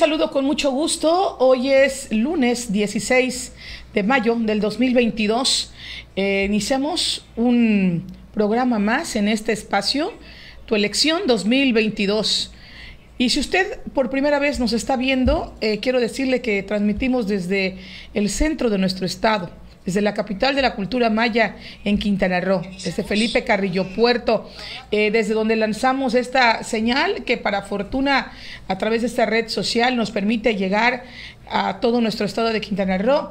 saludo con mucho gusto. Hoy es lunes 16 de mayo del 2022. Eh, iniciamos un programa más en este espacio, Tu elección 2022. Y si usted por primera vez nos está viendo, eh, quiero decirle que transmitimos desde el centro de nuestro estado desde la capital de la cultura maya en Quintana Roo, desde Felipe Carrillo Puerto, eh, desde donde lanzamos esta señal que para fortuna a través de esta red social nos permite llegar a todo nuestro estado de Quintana Roo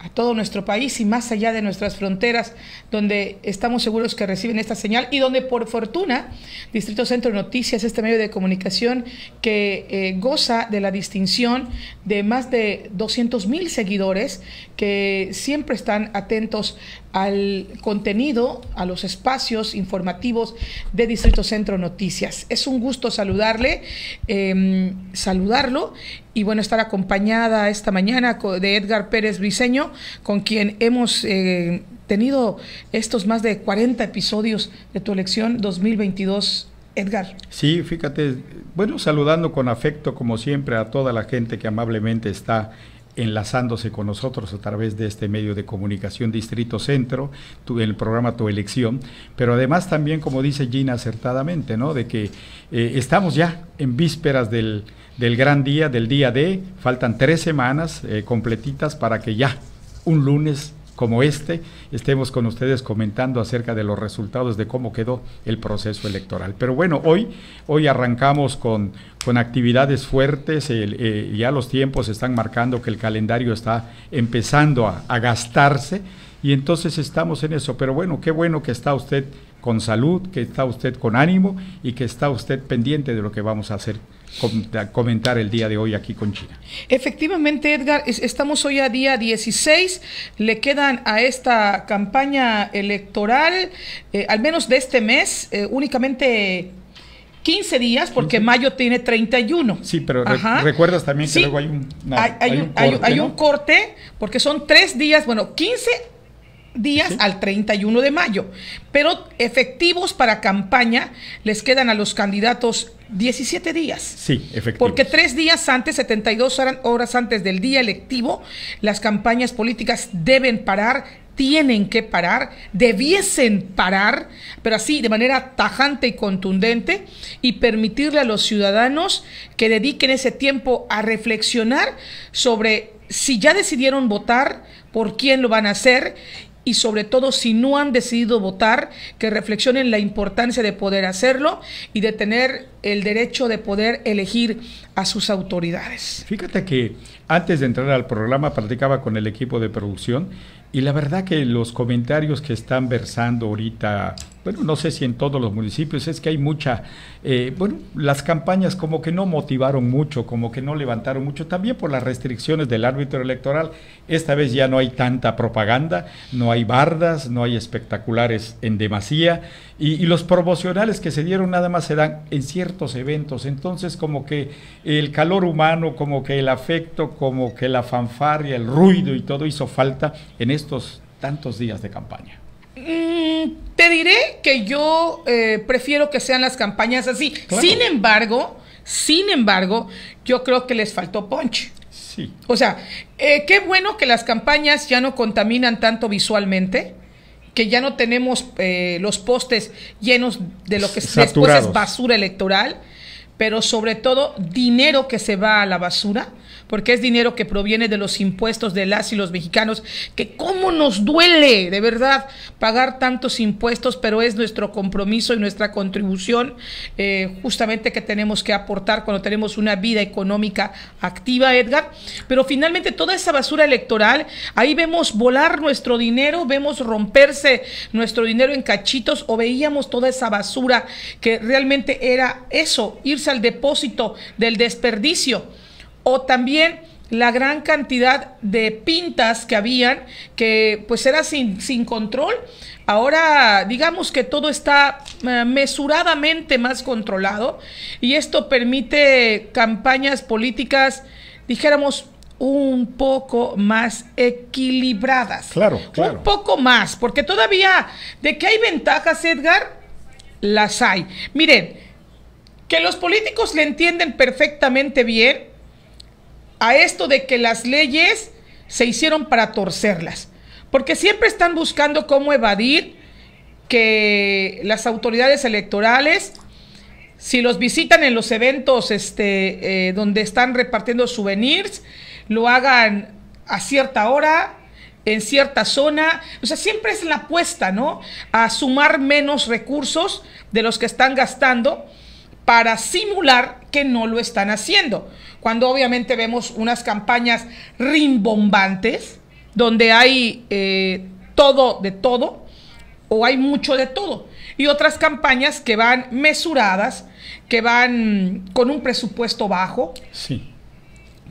a todo nuestro país y más allá de nuestras fronteras, donde estamos seguros que reciben esta señal y donde por fortuna Distrito Centro Noticias, este medio de comunicación que eh, goza de la distinción de más de 200 mil seguidores que siempre están atentos al contenido, a los espacios informativos de Distrito Centro Noticias. Es un gusto saludarle, em, saludarlo y bueno, estar acompañada esta mañana de Edgar Pérez Briseño, con quien hemos... Eh, tenido estos más de 40 episodios de tu elección 2022 Edgar. Sí, fíjate, bueno, saludando con afecto como siempre a toda la gente que amablemente está enlazándose con nosotros a través de este medio de comunicación Distrito Centro, el programa Tu Elección, pero además también, como dice Gina acertadamente, ¿no? de que eh, estamos ya en vísperas del, gran día, del día D, faltan tres semanas eh, completitas para que ya un lunes como este estemos con ustedes comentando acerca de los resultados de cómo quedó el proceso electoral. Pero bueno, hoy, hoy arrancamos con, con actividades fuertes, eh, ya los tiempos están marcando que el calendario está empezando a, a gastarse y entonces estamos en eso. Pero bueno, qué bueno que está usted con salud, que está usted con ánimo y que está usted pendiente de lo que vamos a hacer comentar el día de hoy aquí con China. Efectivamente, Edgar, estamos hoy a día 16, le quedan a esta campaña electoral, eh, al menos de este mes, eh, únicamente 15 días, porque mayo tiene 31. Sí, pero recuerdas también que luego hay un, hay, un corte, porque son tres días, bueno, 15 días al 31 de mayo, pero efectivos para campaña les quedan a los candidatos 17 días. Sí, efectivos. Porque tres días antes, 72 horas antes del día electivo, las campañas políticas deben parar tienen que parar, debiesen parar, pero así de manera tajante y contundente, y permitirle a los ciudadanos que dediquen ese tiempo a reflexionar sobre si ya decidieron votar, por quién lo van a hacer y sobre todo si no han decidido votar, que reflexionen la importancia de poder hacerlo y de tener el derecho de poder elegir a sus autoridades. Fíjate que antes de entrar al programa practicaba con el equipo de producción y la verdad que los comentarios que están versando ahorita bueno, no sé si en todos los municipios, es que hay mucha, eh, bueno, las campañas como que no motivaron mucho, como que no levantaron mucho, también por las restricciones del árbitro electoral. Esta vez ya no hay tanta propaganda, no hay bardas, no hay espectaculares en demasía, y, y los promocionales que se dieron nada más se dan en ciertos eventos. Entonces, como que el calor humano, como que el afecto, como que la fanfarria, el ruido y todo hizo falta en estos tantos días de campaña. Mm, te diré que yo eh, prefiero que sean las campañas así. Sin embargo, sin embargo, yo creo que les faltó punch. Sí. O sea, eh, qué bueno que las campañas ya no contaminan tanto visualmente que ya no tenemos eh, los postes llenos de lo que después es basura electoral pero sobre todo dinero que se va a la basura, porque es dinero que proviene de los impuestos de las y los mexicanos, que cómo nos duele de verdad pagar tantos impuestos, pero es nuestro compromiso y nuestra contribución eh, justamente que tenemos que aportar cuando tenemos una vida económica activa, Edgar. Pero finalmente toda esa basura electoral, ahí vemos volar nuestro dinero, vemos romperse nuestro dinero en cachitos o veíamos toda esa basura que realmente era eso, irse al depósito del desperdicio. O también la gran cantidad de pintas que habían, que pues era sin, sin control. Ahora digamos que todo está eh, mesuradamente más controlado y esto permite campañas políticas, dijéramos, un poco más equilibradas. Claro, claro. Un poco más, porque todavía, de qué hay ventajas, Edgar, las hay. Miren, que los políticos le entienden perfectamente bien a esto de que las leyes se hicieron para torcerlas, porque siempre están buscando cómo evadir que las autoridades electorales, si los visitan en los eventos este, eh, donde están repartiendo souvenirs, lo hagan a cierta hora, en cierta zona. O sea, siempre es la apuesta, ¿no? A sumar menos recursos de los que están gastando para simular que no lo están haciendo. Cuando obviamente vemos unas campañas rimbombantes, donde hay eh, todo de todo, o hay mucho de todo. Y otras campañas que van mesuradas, que van con un presupuesto bajo.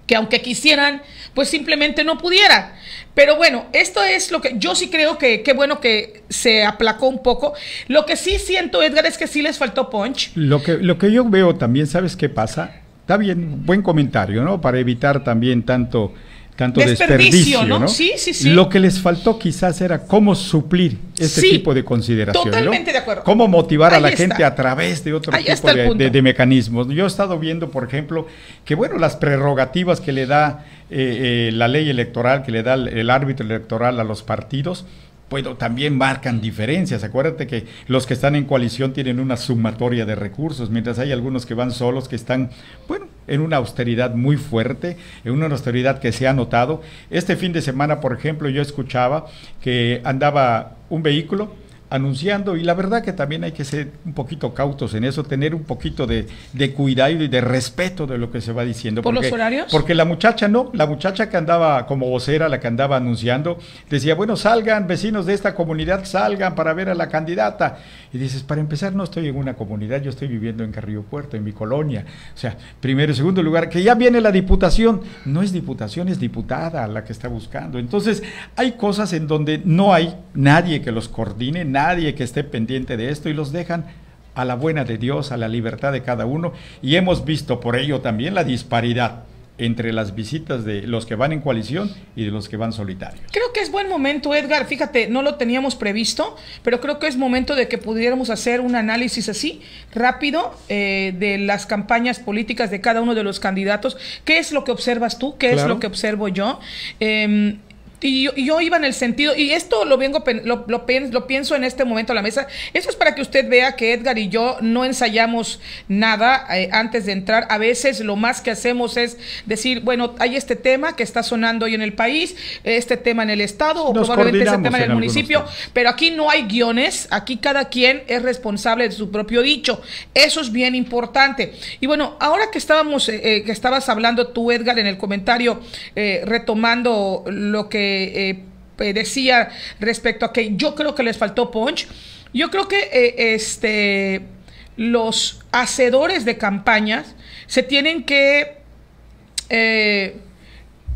Que aunque quisieran, pues simplemente no pudieran. Pero bueno, esto es lo que yo sí creo que qué bueno que se aplacó un poco. Lo que sí siento, Edgar, es que sí les faltó punch. Lo que, lo que yo veo también, ¿sabes qué pasa? Está bien, buen comentario, ¿no? Para evitar también tanto tanto desperdicio, ¿no? Sí, sí, sí. Lo que les faltó quizás era cómo suplir este tipo de consideraciones. Totalmente de acuerdo. Cómo motivar a la gente a través de otro tipo de, mecanismos. Yo he estado viendo, por ejemplo, que bueno, las prerrogativas que le da eh, eh, la ley electoral, que le da el árbitro electoral a los partidos, pero también marcan diferencias. Acuérdate que los que están en coalición tienen una sumatoria de recursos, mientras hay algunos que van solos, que están, bueno, en una austeridad muy fuerte, en una austeridad que se ha notado. Este fin de semana, por ejemplo, yo escuchaba que andaba un vehículo anunciando y la verdad que también hay que ser un poquito cautos en eso, tener un poquito de, cuidado y de respeto de lo que se va diciendo. ¿Por los horarios? Porque la muchacha no, la muchacha que andaba como vocera, la que andaba anunciando, decía, bueno, salgan vecinos de esta comunidad, salgan para ver a la candidata. Y dices, para empezar, no estoy en una comunidad, yo estoy viviendo en Carrillo Puerto, en mi colonia. O sea, primero y segundo lugar, que ya viene la diputación, no es diputación, es diputada la que está buscando. Entonces, hay cosas en donde no hay nadie que los coordine, nadie que esté pendiente de esto y los dejan a la buena de Dios, a la libertad de cada uno. Y hemos visto por ello también la disparidad entre las visitas de los que van en coalición y de los que van solitarios. Creo que es buen momento, Edgar. Fíjate, no lo teníamos previsto, pero creo que es momento de que pudiéramos hacer un análisis así rápido eh, de las campañas políticas de cada uno de los candidatos. ¿Qué es lo que observas tú? ¿Qué es lo que observo yo? Em, y yo, iba en el sentido, y esto lo vengo lo, lo, pienso en este momento a la mesa. eso es para que usted vea que Edgar y yo no ensayamos nada eh, antes de entrar. A veces lo más que hacemos es decir, bueno, hay este tema que está sonando hoy en el país, este tema en el estado, o probablemente ese tema en, el municipio. Pero aquí no hay guiones, aquí cada quien es responsable de su propio dicho. Eso es bien importante. Y bueno, ahora que estábamos, eh, eh, que estabas hablando tú, Edgar, en el comentario, retomando lo que eh, eh, eh, decía respecto a que yo creo que les faltó punch. Yo creo que este, los hacedores de campañas se tienen que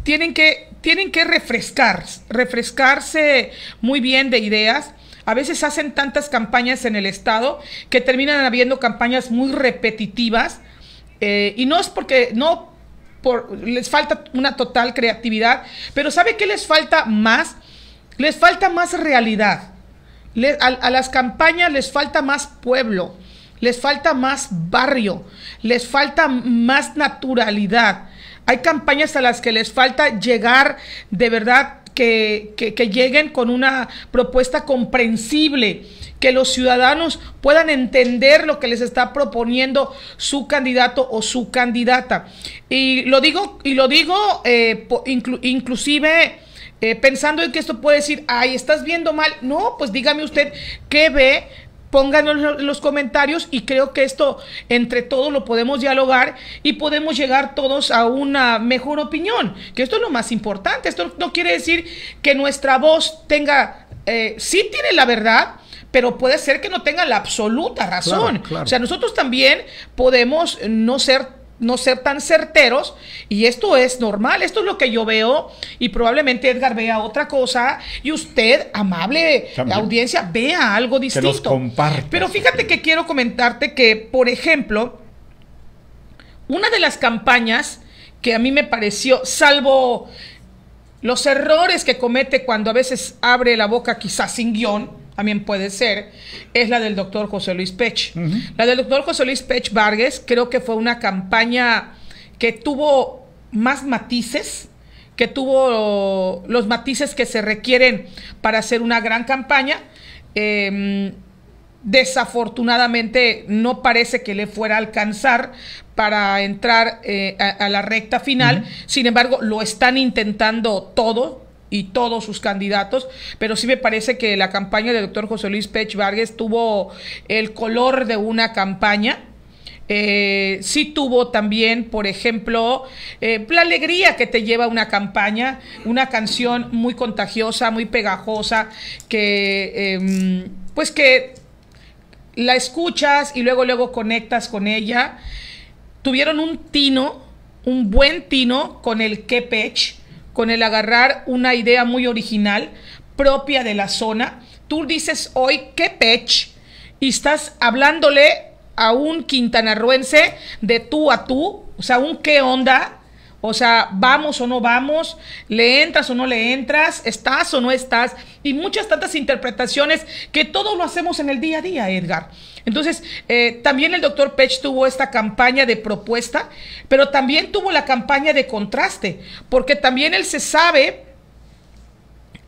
tienen que, tienen que refrescar, refrescarse muy bien de ideas. A veces hacen tantas campañas en el Estado que terminan habiendo campañas muy repetitivas. y no es porque, no les falta una total creatividad, pero ¿sabe qué les falta más? Les falta más realidad. a las campañas les falta más pueblo, les falta más barrio, les falta más naturalidad. Hay campañas a las que les falta llegar de verdad que, lleguen con una propuesta comprensible, que los ciudadanos puedan entender lo que les está proponiendo su candidato o su candidata. Y lo digo, y lo digo eh, inclusive eh, pensando en que esto puede decir, ay, estás viendo mal. No, pues dígame usted qué ve Pónganos en los comentarios y creo que esto entre todos lo podemos dialogar y podemos llegar todos a una mejor opinión, que esto es lo más importante. Esto no quiere decir que nuestra voz tenga, eh, sí tiene la verdad, pero puede ser que no tenga la absoluta razón. O sea, nosotros también podemos no ser no ser tan certeros y esto es normal, esto es lo que yo veo y probablemente Edgar vea otra cosa y usted, amable la audiencia, vea algo distinto. Pero fíjate que quiero comentarte que, por ejemplo, una de las campañas que a mí me pareció, salvo los errores que comete cuando a veces abre la boca quizás sin guión, también puede ser, es la del doctor José Luis Pech. La del doctor José Luis Pech Vargas creo que fue una campaña que tuvo más matices, que tuvo los matices que se requieren para hacer una gran campaña. Em, desafortunadamente no parece que le fuera a alcanzar para entrar eh, a, la recta final. Sin embargo, lo están intentando todo y todos sus candidatos, pero sí me parece que la campaña del doctor José Luis Pech Vargas tuvo el color de una campaña. Eh, sí tuvo también, por ejemplo, eh, la alegría que te lleva una campaña, una canción muy contagiosa, muy pegajosa, que em, pues que la escuchas y luego luego conectas con ella. Tuvieron un tino, un buen tino con el que Pech con el agarrar una idea muy original propia de la zona. Tú dices hoy, qué pech, y estás hablándole a un quintanarruense de tú a tú, o sea, un qué onda, o sea, vamos o no vamos, le entras o no le entras, estás o no estás, y muchas tantas interpretaciones que todos lo hacemos en el día a día, Edgar. Entonces, eh, también el doctor Pech tuvo esta campaña de propuesta, pero también tuvo la campaña de contraste, porque también él se sabe...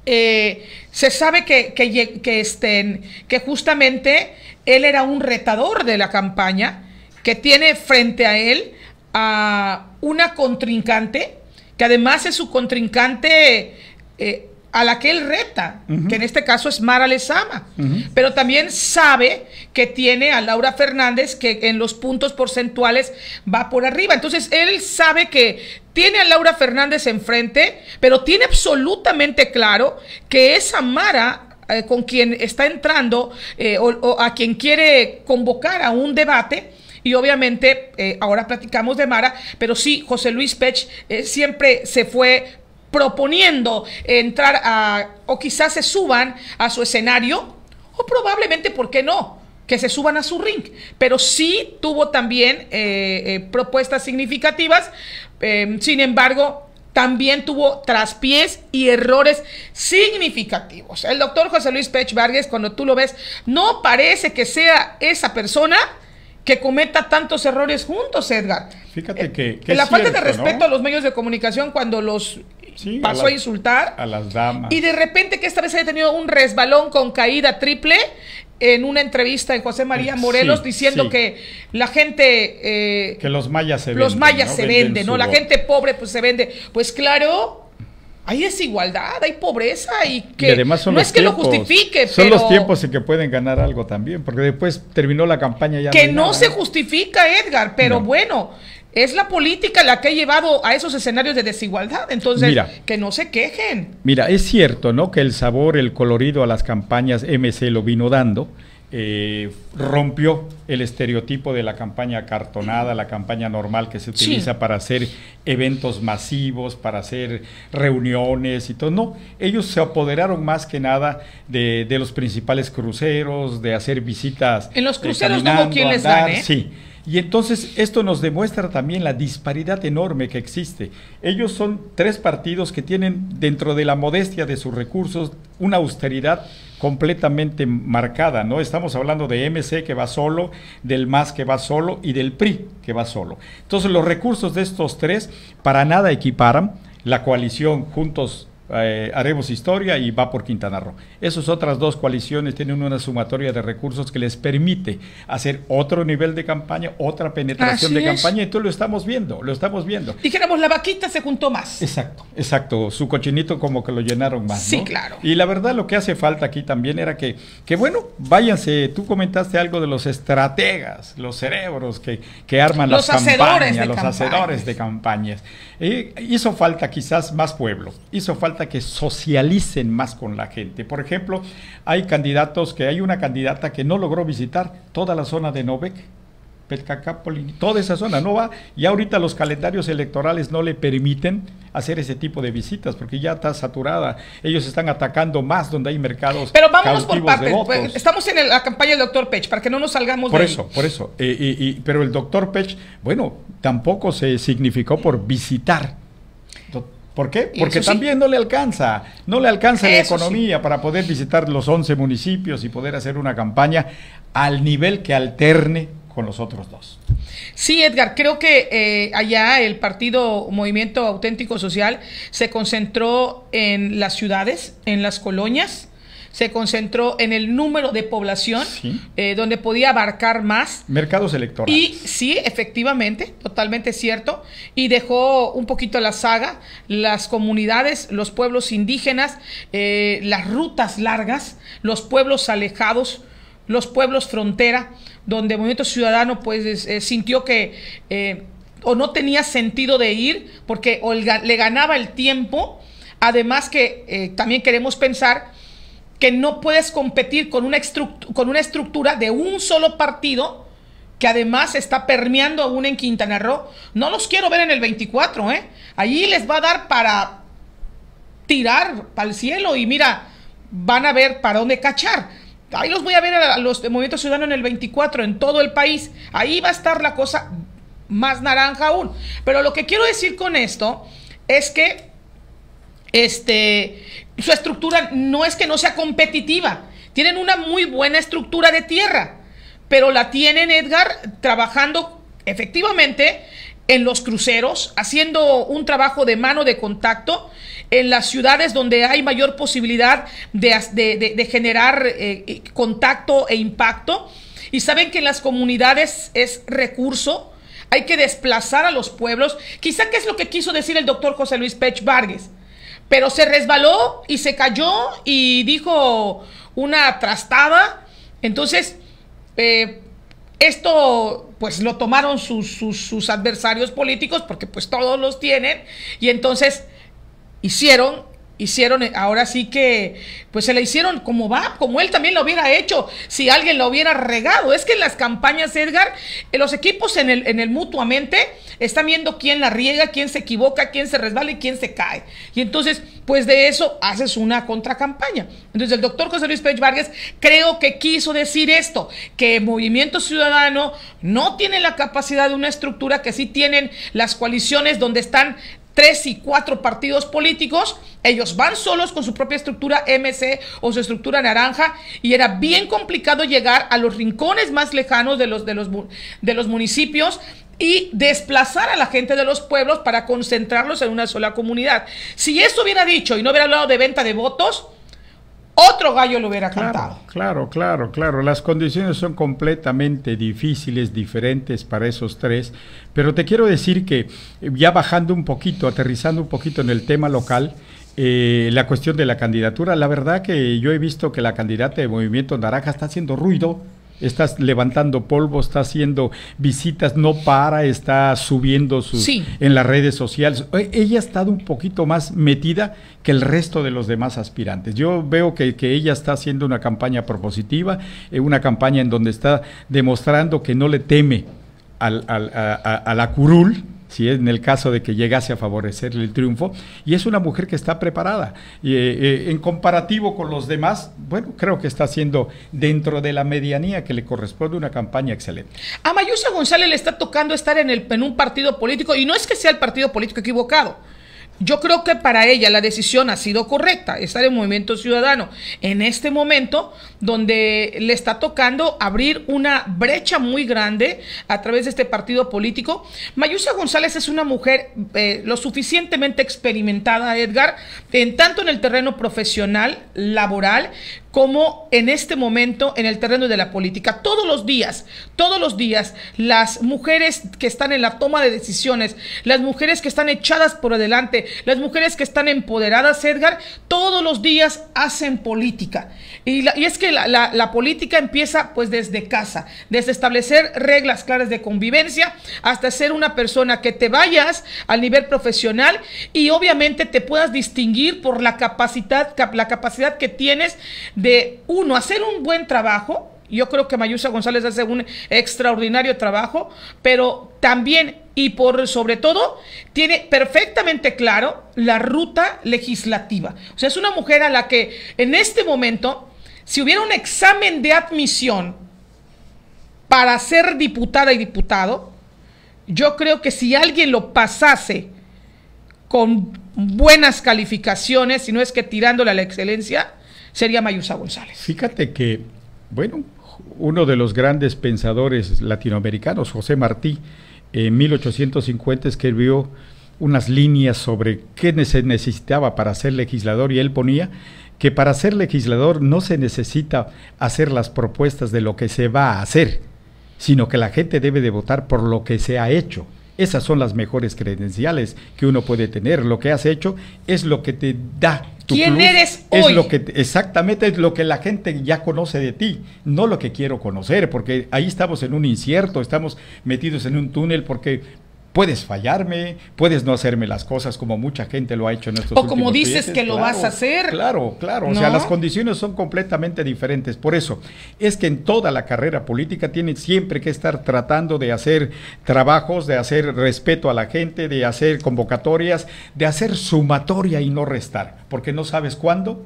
Eh, se sabe que, que, este, que justamente él era un retador de la campaña, que tiene frente a él a una contrincante, que además es su contrincante eh, a la que él reta, que en este caso es Mara Lesama Pero también sabe que tiene a Laura Fernández, que en los puntos porcentuales va por arriba. Entonces, él sabe que tiene a Laura Fernández enfrente, pero tiene absolutamente claro que esa Mara eh, con quien está entrando eh, o a quien quiere convocar a un debate, y obviamente, eh, ahora platicamos de Mara, pero sí, José Luis Pech eh, siempre se fue proponiendo entrar a, o quizás se suban a su escenario, o probablemente, ¿por qué no? que se suban a su ring. Pero sí tuvo también eh, propuestas significativas. Em, sin embargo, también tuvo traspiés y errores significativos. El doctor José Luis Pech Vargas, cuando tú lo ves, no parece que sea esa persona que cometa tantos errores juntos, Edgar. Fíjate que... la falta de respeto a los medios de comunicación cuando los pasó a, insultar. A las damas. Y de repente que esta vez haya tenido un resbalón con caída triple en una entrevista de José María Morelos diciendo que la gente... Eh, que los mayas se los venden. Los mayas se venden, ¿no? La gente pobre pues se vende. Pues claro, hay desigualdad, hay pobreza y que no es que lo justifique. Son los tiempos en que pueden ganar algo también, porque después terminó la campaña ya. Que no, se justifica, Edgar, pero bueno, es la política la que ha llevado a esos escenarios de desigualdad, entonces que no se quejen. Mira, es cierto, ¿no? Que el sabor, el colorido a las campañas MC lo vino dando eh, rompió el estereotipo de la campaña cartonada, la campaña normal que se utiliza para hacer eventos masivos, para hacer reuniones y todo. No, ellos se apoderaron más que nada de, los principales cruceros, de hacer visitas. En los eh, cruceros eh, no quien les dan, Sí. Y entonces esto nos demuestra también la disparidad enorme que existe. Ellos son tres partidos que tienen dentro de la modestia de sus recursos una austeridad completamente marcada, ¿no? Estamos hablando de MC que va solo, del MAS que va solo y del PRI que va solo. Entonces los recursos de estos tres para nada equiparan la coalición Juntos eh, haremos historia y va por Quintana Roo. Esas otras dos coaliciones tienen una sumatoria de recursos que les permite hacer otro nivel de campaña, otra penetración de campaña y tú lo estamos viendo, lo estamos viendo. Dijéramos, la vaquita se juntó más. Exacto, exacto, su cochinito como que lo llenaron más. Sí, claro. Y la verdad lo que hace falta aquí también era que, que bueno, váyanse, tú comentaste algo de los estrategas, los cerebros que, arman las campañas, los hacedores de campañas. hizo falta quizás más pueblo, hizo falta que socialicen más con la gente. Por ejemplo, hay candidatos que hay una candidata que no logró visitar toda la zona de Novec, Petcacapoli, toda esa zona no va. Y ahorita los calendarios electorales no le permiten hacer ese tipo de visitas porque ya está saturada. Ellos están atacando más donde hay mercados. Pero vámonos por pues, estamos en la campaña del doctor Pech para que no nos salgamos de eso, Por eso, por eh, eso. pero el doctor Pech, bueno, tampoco se significó por visitar ¿Por qué? Porque también no le alcanza, no le alcanza la economía para poder visitar los 11 municipios y poder hacer una campaña al nivel que alterne con los otros dos. Sí, Edgar, creo que eh, allá el partido Movimiento Auténtico Social se concentró en las ciudades, en las colonias, se concentró en el número de población, eh, donde podía abarcar más. Mercados electorales. Y sí, efectivamente, totalmente cierto. Y dejó un poquito la saga, las comunidades, los pueblos indígenas, eh, las rutas largas, los pueblos alejados, los pueblos frontera, donde el Movimiento Ciudadano pues eh, sintió que o no tenía sentido de ir porque le ganaba el tiempo. Además que también queremos pensar que no puedes competir con una, con una estructura de un solo partido que además está permeando aún en Quintana Roo. No los quiero ver en el 24, ¿eh? Allí les va a dar para tirar para el cielo y mira, van a ver para dónde cachar. Ahí los voy a ver a los de Movimiento Ciudadano en el 24, en todo el país. Ahí va a estar la cosa más naranja aún. Pero lo que quiero decir con esto es que este, su estructura no es que no sea competitiva. Tienen una muy buena estructura de tierra, pero la tienen, Edgar, trabajando efectivamente en los cruceros, haciendo un trabajo de mano de contacto en las ciudades donde hay mayor posibilidad de, generar eh, eh, contacto e impacto. Y saben que en las comunidades es recurso, hay que desplazar a los pueblos. Quizá qué es lo que quiso decir el doctor José Luis Pech Vargas pero se resbaló y se cayó y dijo una trastada. Entonces, eh, esto pues lo tomaron sus, sus adversarios políticos, porque pues todos los tienen, y entonces hicieron hicieron, eh, ahora sí que, pues se la hicieron como va, como él también lo hubiera hecho si alguien lo hubiera regado. Es que en las campañas, Edgar, en eh, los equipos en el, en el mutuamente están viendo quién la riega, quién se equivoca, quién se resbala y quién se cae. Y entonces, pues de eso haces una contracampaña. Entonces, el doctor José Luis Pérez Vargas creo que quiso decir esto, que Movimiento Ciudadano no tiene la capacidad de una estructura que sí tienen las coaliciones donde están tres y cuatro partidos políticos. Ellos van solos con su propia estructura MC o su estructura naranja y era bien complicado llegar a los rincones más lejanos de los, de los, de los municipios y desplazar a la gente de los pueblos para concentrarlos en una sola comunidad. Si eso hubiera dicho y no hubiera hablado de venta de votos, otro gallo lo hubiera cantado. Claro, claro, claro. Las condiciones son completamente difíciles, diferentes para esos tres. Pero te quiero decir que eh, ya bajando un poquito, aterrizando un poquito en el tema local, eh, la cuestión de la candidatura, la verdad que yo he visto que la candidata de Movimiento Naranja está haciendo ruido Está levantando polvo, está haciendo visitas, no para, está subiendo sus, en las redes sociales. Eh, ella ha estado un poquito más metida que el resto de los demás aspirantes. Yo veo que, ella está haciendo una campaña propositiva, eh, una campaña en donde está demostrando que no le teme al, al, a, a la curul, si es en el caso de que llegase a favorecerle el triunfo, y es una mujer que está preparada. Y, eh, eh, en comparativo con los demás, bueno, creo que está haciendo dentro de la medianía que le corresponde una campaña excelente. A Mayusa González le está tocando estar en, el, en un partido político, y no es que sea el partido político equivocado, yo creo que para ella la decisión ha sido correcta, estar en Movimiento Ciudadano, en este momento donde le está tocando abrir una brecha muy grande a través de este partido político. Mayusa González es una mujer eh, lo suficientemente experimentada, Edgar, en tanto en el terreno profesional, laboral, como en este momento en el terreno de la política. Todos los días, todos los días, las mujeres que están en la toma de decisiones, las mujeres que están echadas por adelante, las mujeres que están empoderadas, Edgar, todos los días hacen política. Y, es que la, política empieza pues desde casa, desde establecer reglas claras de convivencia hasta ser una persona que te vayas al nivel profesional y obviamente te puedas distinguir por la capacidad, la capacidad que tienes de, uno, hacer un buen trabajo. Yo creo que Mayusa González hace un extraordinario trabajo, pero también y por sobre todo tiene perfectamente claro la ruta legislativa. O sea, es una mujer a la que en este momento, si hubiera un examen de admisión para ser diputada y diputado, yo creo que si alguien lo pasase con buenas calificaciones, si no es que tirándole a la excelencia, sería Mayusa González. Fíjate que, bueno, uno de los grandes pensadores latinoamericanos, José Martí, en 1850 escribió unas líneas sobre qué se necesitaba para ser legislador y él ponía que para ser legislador no se necesita hacer las propuestas de lo que se va a hacer, sino que la gente debe de votar por lo que se ha hecho. Esas son las mejores credenciales que uno puede tener. Lo que has hecho es lo que te da ¿Quién eres hoy? Es lo que, exactamente es lo que la gente ya conoce de ti, no lo que quiero conocer, porque ahí estamos en un incierto, estamos metidos en un túnel, porque Puedes fallarme, puedes no hacerme las cosas como mucha gente lo ha hecho en estos O como dices que lo vas a hacer. Claro, claro. O sea, las condiciones son completamente diferentes. Por eso es que en toda la carrera política tienen siempre que estar tratando de hacer trabajos, de hacer respeto a la gente, de hacer convocatorias, de hacer sumatoria y no restar, porque no sabes cuándo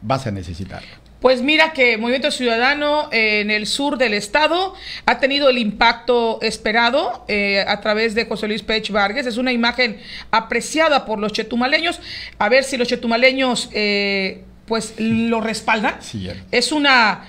vas a necesitarlo. Pues mira que Movimiento Ciudadano eh, en el sur del estado ha tenido el impacto esperado eh, a través de José Luis Pech Vargas. Es una imagen apreciada por los chetumaleños. A ver si los chetumaleños eh, pues lo respaldan. Sí, es una...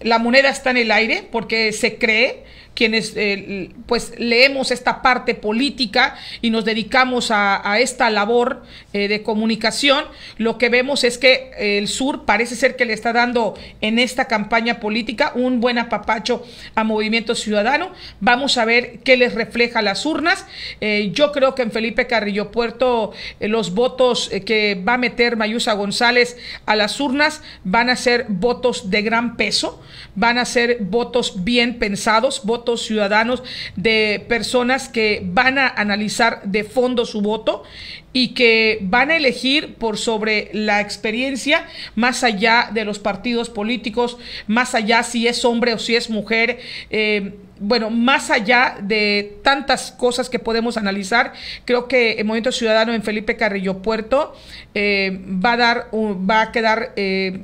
La moneda está en el aire porque se cree quienes eh, pues leemos esta parte política y nos dedicamos a, esta labor eh, de comunicación, lo que vemos es que eh, el sur parece ser que le está dando en esta campaña política un buen apapacho a Movimiento Ciudadano. Vamos a ver qué les refleja las urnas. yo creo que en Felipe Carrillo Puerto los votos que va a meter Mayusa González a las urnas van a ser votos de gran peso, van a ser votos bien pensados, votos ciudadanos, de personas que van a analizar de fondo su voto y que van a elegir por sobre la experiencia, más allá de los partidos políticos, más allá si es hombre o si es mujer. Eh, bueno, más allá de tantas cosas que podemos analizar, creo que el Movimiento Ciudadano en Felipe Carrillo Puerto eh, va a dar, va a quedar eh,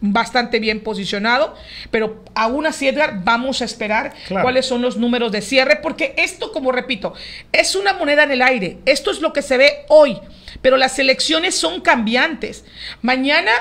bastante bien posicionado, pero aún así, Edgar, vamos a esperar cuáles son los números de cierre, porque esto, como repito, es una moneda en el aire, esto es lo que se ve hoy, pero las elecciones son cambiantes. Mañana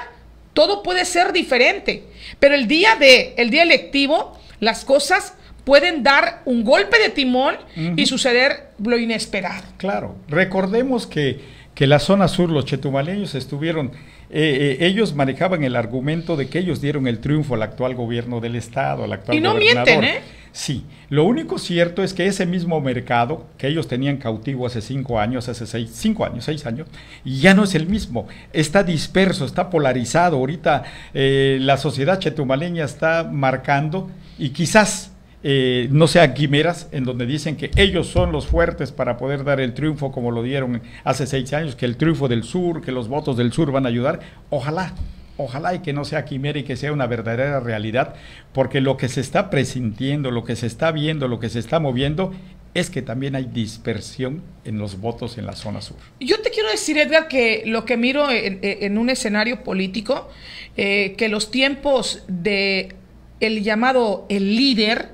todo puede ser diferente, pero el día de, el día electivo, las cosas pueden dar un golpe de timón y suceder lo inesperado. Claro, recordemos que, que la zona sur, los chetumaleños estuvieron eh, eh, ellos manejaban el argumento de que ellos dieron el triunfo al actual gobierno del Estado, al actual Y no gobernador. mienten, ¿eh? Sí, lo único cierto es que ese mismo mercado que ellos tenían cautivo hace cinco años, hace seis, cinco años, seis años, ya no es el mismo. Está disperso, está polarizado. Ahorita eh, la sociedad chetumaleña está marcando y quizás eh, no sea quimeras, en donde dicen que ellos son los fuertes para poder dar el triunfo como lo dieron hace seis años, que el triunfo del sur, que los votos del sur van a ayudar. Ojalá, ojalá y que no sea quimera y que sea una verdadera realidad, porque lo que se está presintiendo, lo que se está viendo, lo que se está moviendo es que también hay dispersión en los votos en la zona sur. Yo te quiero decir, Edgar, que lo que miro en, un escenario político, eh, que los tiempos de el llamado el líder,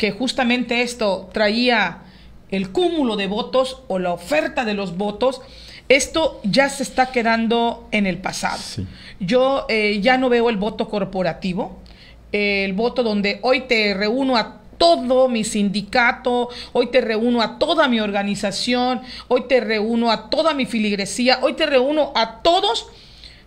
que justamente esto traía el cúmulo de votos o la oferta de los votos, esto ya se está quedando en el pasado. Yo eh, ya no veo el voto corporativo, el voto donde hoy te reúno a todo mi sindicato, hoy te reúno a toda mi organización, hoy te reúno a toda mi filigresía, hoy te reúno a todos,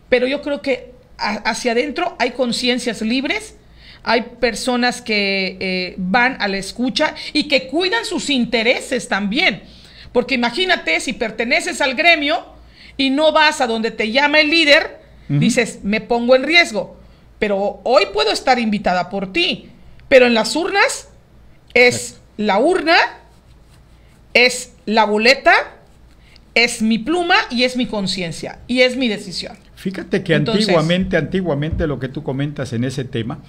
pero yo creo que hacia adentro hay conciencias libres hay personas que eh, van a la escucha y que cuidan sus intereses también. Porque imagínate, si perteneces al gremio y no vas a donde te llama el líder, dices, me pongo en riesgo. Pero hoy puedo estar invitada por ti. Pero en las urnas es la urna, es la boleta, es mi pluma y es mi conciencia y es mi decisión. Fíjate que antiguamente, antiguamente lo que tú comentas en ese tema,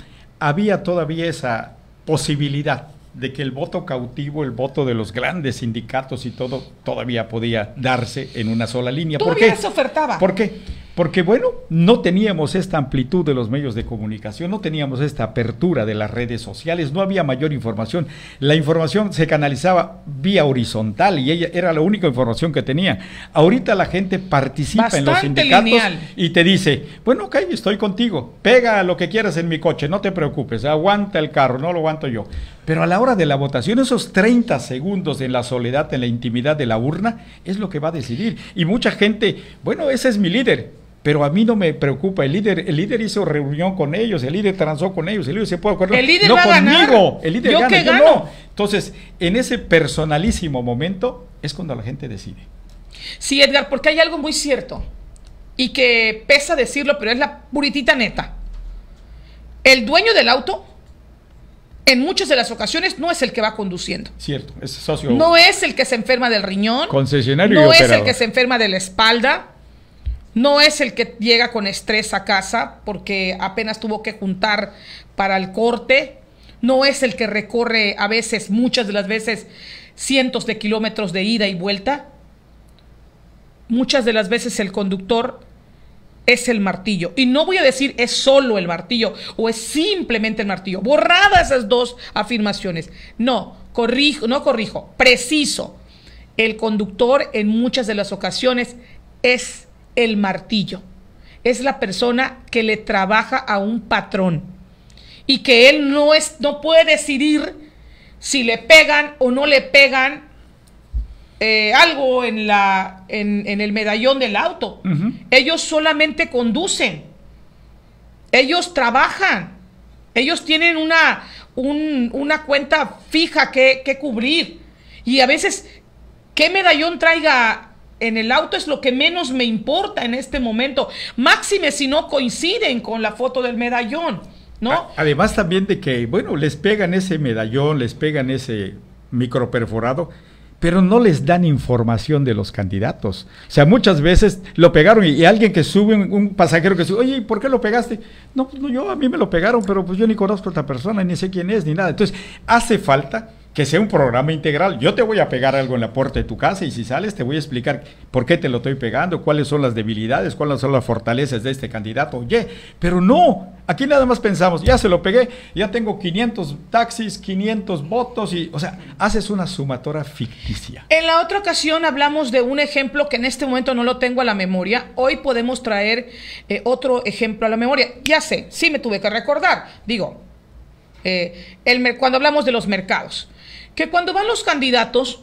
había todavía esa posibilidad de que el voto cautivo, el voto de los grandes sindicatos y todo, todavía podía darse en una sola línea. ¿Por qué? ofertaba. ¿Por qué? Porque bueno, no teníamos esta amplitud de los medios de comunicación, no teníamos esta apertura de las redes sociales, no había mayor información. La información se canalizaba vía horizontal y ella era la única información que tenía. Ahorita la gente participa en los sindicatos y te dice, bueno, ok, estoy contigo, pega lo que quieras en mi coche, no te preocupes, aguanta el carro, no lo aguanto yo. Pero a la hora de la votación, esos 30 segundos en la soledad, en la intimidad de la urna, es lo que va a decidir. Y mucha gente, bueno, ese es mi líder pero a mí no me preocupa. El líder, el líder hizo reunión con ellos, el líder transó con ellos, el líder se puede acordar. El líder va conmigo, ganar. el líder yo que gano. Entonces, en ese personalísimo momento es cuando la gente decide. Sí, Edgar, porque hay algo muy cierto y que pesa decirlo, pero es la puritita neta. El dueño del auto en muchas de las ocasiones no es el que va conduciendo. Cierto, es socio. No es el que se enferma del riñón. Concesionario. No es el que se enferma de la espalda. No es el que llega con estrés a casa porque apenas tuvo que juntar para el corte. No es el que recorre a veces, muchas de las veces, cientos de kilómetros de ida y vuelta. Muchas de las veces el conductor es el martillo. Y no voy a decir es solo el martillo o es simplemente el martillo. Borradas esas dos afirmaciones. No, corrijo, no corrijo, preciso. El conductor en muchas de las ocasiones es el martillo. Es la persona que le trabaja a un patrón y que él no, es, no puede decidir si le pegan o no le pegan eh, algo en, la, en, el medallón del auto. Ellos solamente conducen. Ellos trabajan. Ellos tienen una, una cuenta fija que, que, cubrir. Y a veces, ¿qué medallón traiga en el auto es lo que menos me importa en este momento. Máxime si no coinciden con la foto del medallón, ¿no? Además también de que, bueno, les pegan ese medallón, les pegan ese microperforado, pero no les dan información de los candidatos. O sea, muchas veces lo pegaron y, alguien que sube, un, pasajero que sube, oye, ¿por qué lo pegaste? No, pues, no, yo a mí me lo pegaron, pero pues yo ni conozco a otra persona, ni sé quién es, ni nada. Entonces, hace falta que sea un programa integral. Yo te voy a pegar algo en la puerta de tu casa y si sales te voy a explicar por qué te lo estoy pegando, cuáles son las debilidades, cuáles son las fortalezas de este candidato. Oye, pero no, aquí nada más pensamos, ya se lo pegué, ya tengo 500 taxis, 500 votos y, o sea, haces una sumatoria ficticia. En la otra ocasión hablamos de un ejemplo que en este momento no lo tengo a la memoria. Hoy podemos traer eh, otro ejemplo a la memoria. Ya sé, sí me tuve que recordar. Digo, eh, el, cuando hablamos de los mercados que cuando van los candidatos,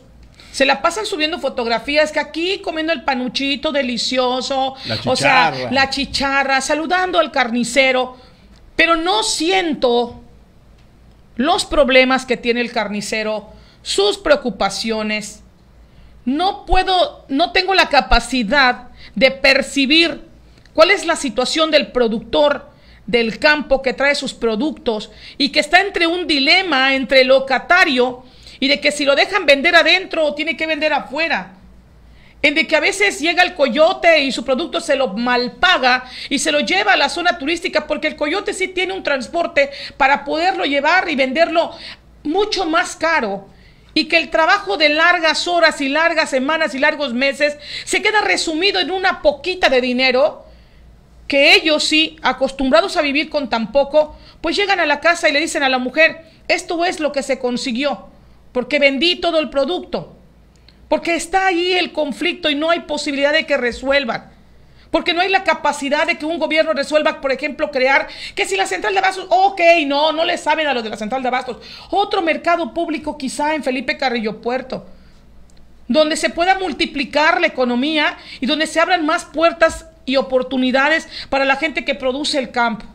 se la pasan subiendo fotografías que aquí comiendo el panuchito delicioso, o sea, la chicharra, saludando al carnicero, pero no siento los problemas que tiene el carnicero, sus preocupaciones. No puedo, no tengo la capacidad de percibir cuál es la situación del productor del campo que trae sus productos y que está entre un dilema entre el locatario y de que si lo dejan vender adentro, tiene que vender afuera. En de que a veces llega el coyote y su producto se lo malpaga y se lo lleva a la zona turística porque el coyote sí tiene un transporte para poderlo llevar y venderlo mucho más caro y que el trabajo de largas horas y largas semanas y largos meses se queda resumido en una poquita de dinero que ellos sí, acostumbrados a vivir con tan poco, pues llegan a la casa y le dicen a la mujer, esto es lo que se consiguió porque vendí todo el producto, porque está ahí el conflicto y no hay posibilidad de que resuelvan. Porque no hay la capacidad de que un gobierno resuelva, por ejemplo, crear que si la central de abastos, ok, no, no le saben a los de la central de abastos, otro mercado público quizá en Felipe Carrillo Puerto, donde se pueda multiplicar la economía y donde se abran más puertas y oportunidades para la gente que produce el campo.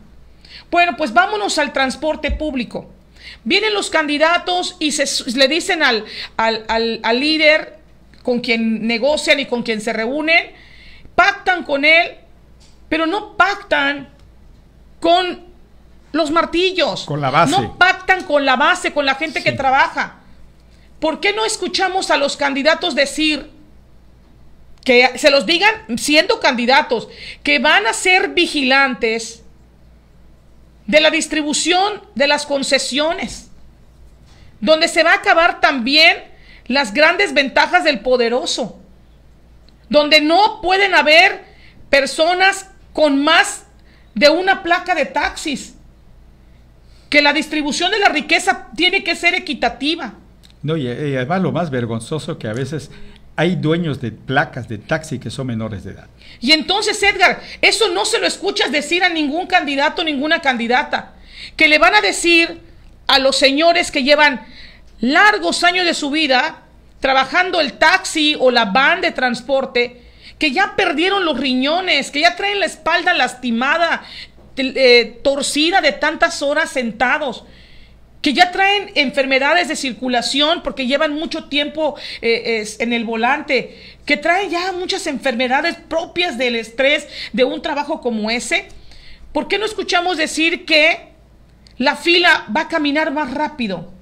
Bueno, pues vámonos al transporte público. Vienen los candidatos y se, le dicen al, al, al, líder con quien negocian y con quien se reúnen, pactan con él, pero no pactan con los martillos. Con la base. No pactan con la base, con la gente que trabaja. ¿Por qué no escuchamos a los candidatos decir que se los digan siendo candidatos, que van a ser vigilantes de la distribución de las concesiones, donde se va a acabar también las grandes ventajas del poderoso, donde no pueden haber personas con más de una placa de taxis, que la distribución de la riqueza tiene que ser equitativa. No, y, y además lo más vergonzoso que a veces hay dueños de placas de taxi que son menores de edad. Y entonces, Edgar, eso no se lo escuchas decir a ningún candidato, ninguna candidata, que le van a decir a los señores que llevan largos años de su vida trabajando el taxi o la van de transporte, que ya perdieron los riñones, que ya traen la espalda lastimada, eh, torcida de tantas horas sentados que ya traen enfermedades de circulación porque llevan mucho tiempo eh, en el volante, que traen ya muchas enfermedades propias del estrés de un trabajo como ese, ¿por qué no escuchamos decir que la fila va a caminar más rápido?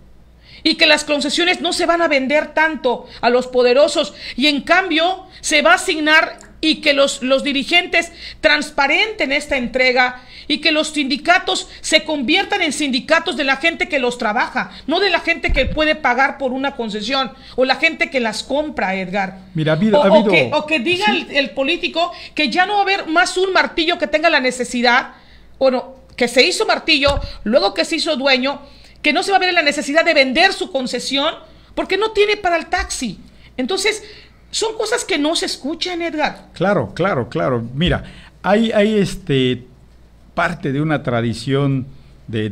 Y que las concesiones no se van a vender tanto a los poderosos y en cambio se va a asignar y que los, los dirigentes transparenten esta entrega y que los sindicatos se conviertan en sindicatos de la gente que los trabaja, no de la gente que puede pagar por una concesión o la gente que las compra, Edgar. Mira, ha o, que, diga el, el, político que ya no va a haber más un martillo que tenga la necesidad, bueno, que se hizo martillo, luego que se hizo dueño, que no se va a ver la necesidad de vender su concesión porque no tiene para el taxi. Entonces, son cosas que no se escuchan, Edgar. Claro, claro, claro. Mira, hay, hay este, parte de una tradición de,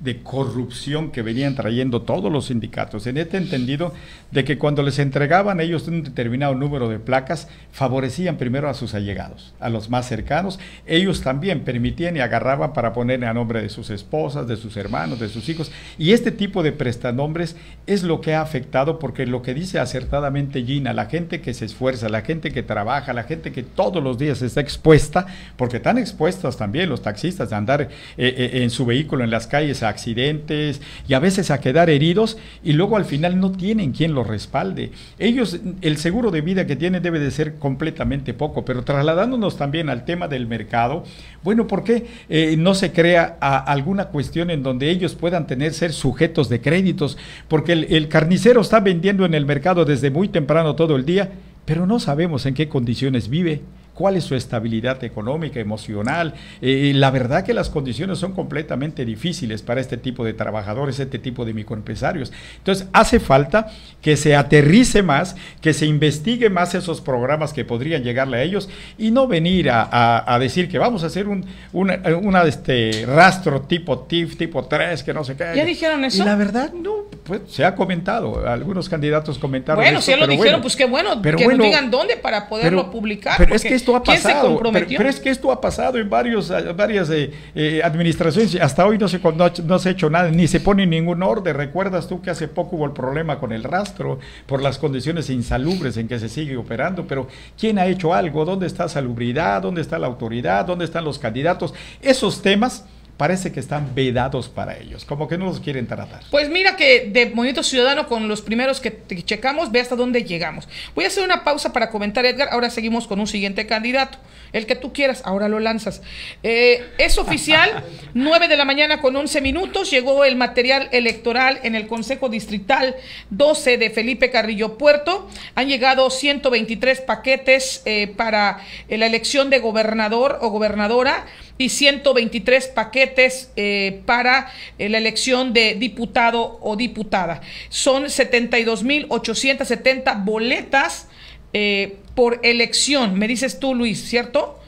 de corrupción que venían trayendo todos los sindicatos. En este entendido, de que cuando les entregaban ellos un determinado número de placas, favorecían primero a sus allegados, a los más cercanos. Ellos también permitían y agarraban para poner a nombre de sus esposas, de sus hermanos, de sus hijos. Y este tipo de prestanombres es lo que ha afectado porque lo que dice acertadamente Gina, la gente que se esfuerza, la gente que trabaja, la gente que todos los días está expuesta, porque están expuestas también los taxistas a andar eh, eh, en su vehículo en las calles a accidentes y a veces a quedar heridos y luego al final no tienen quien los respalde. Ellos, el seguro de vida que tienen debe de ser completamente poco, pero trasladándonos también al tema del mercado, bueno, ¿por qué eh, no se crea alguna cuestión en donde ellos puedan tener, ser sujetos de créditos? Porque el carnicero está vendiendo en el mercado desde muy temprano todo el día, pero no sabemos en qué condiciones vive cuál es su estabilidad económica, emocional. Eh, la verdad que las condiciones son completamente difíciles para este tipo de trabajadores, este tipo de microempresarios. Entonces, hace falta que se aterrice más, que se investigue más esos programas que podrían llegarle a ellos y no venir a, decir que vamos a hacer un una, este, rastro tipo TIF, tipo 3, que no sé qué. ¿Ya dijeron eso? la verdad, no, pues, se ha comentado, algunos candidatos comentaron. Bueno, si ya lo dijeron, pues qué bueno pero que digan dónde para poderlo publicar. Pero es que esto ha pasado. Pero, es que esto ha pasado en varios, varias eh, eh administraciones. Hasta hoy no se, no se ha hecho nada, ni se pone ningún orden. Recuerdas tú que hace poco hubo el problema con el rastro por las condiciones insalubres en que se sigue operando. Pero ¿quién ha hecho algo? ¿Dónde está salubridad? ¿Dónde está la autoridad? ¿Dónde están los candidatos? Esos temas parece que están vedados para ellos, como que no los quieren tratar. Pues mira que de Movimiento Ciudadano con los primeros que checamos, ve hasta dónde llegamos. Voy a hacer una pausa para comentar, Edgar, ahora seguimos con un siguiente candidato, el que tú quieras, ahora lo lanzas. Eh, es oficial, 9 de la mañana con 11 minutos, llegó el material electoral en el Consejo Distrital 12 de Felipe Carrillo Puerto, han llegado 123 paquetes eh, para eh, la elección de gobernador o gobernadora, y 123 paquetes eh, para eh, la elección de diputado o diputada. Son 72.870 boletas eh, por elección, me dices tú, Luis, ¿cierto?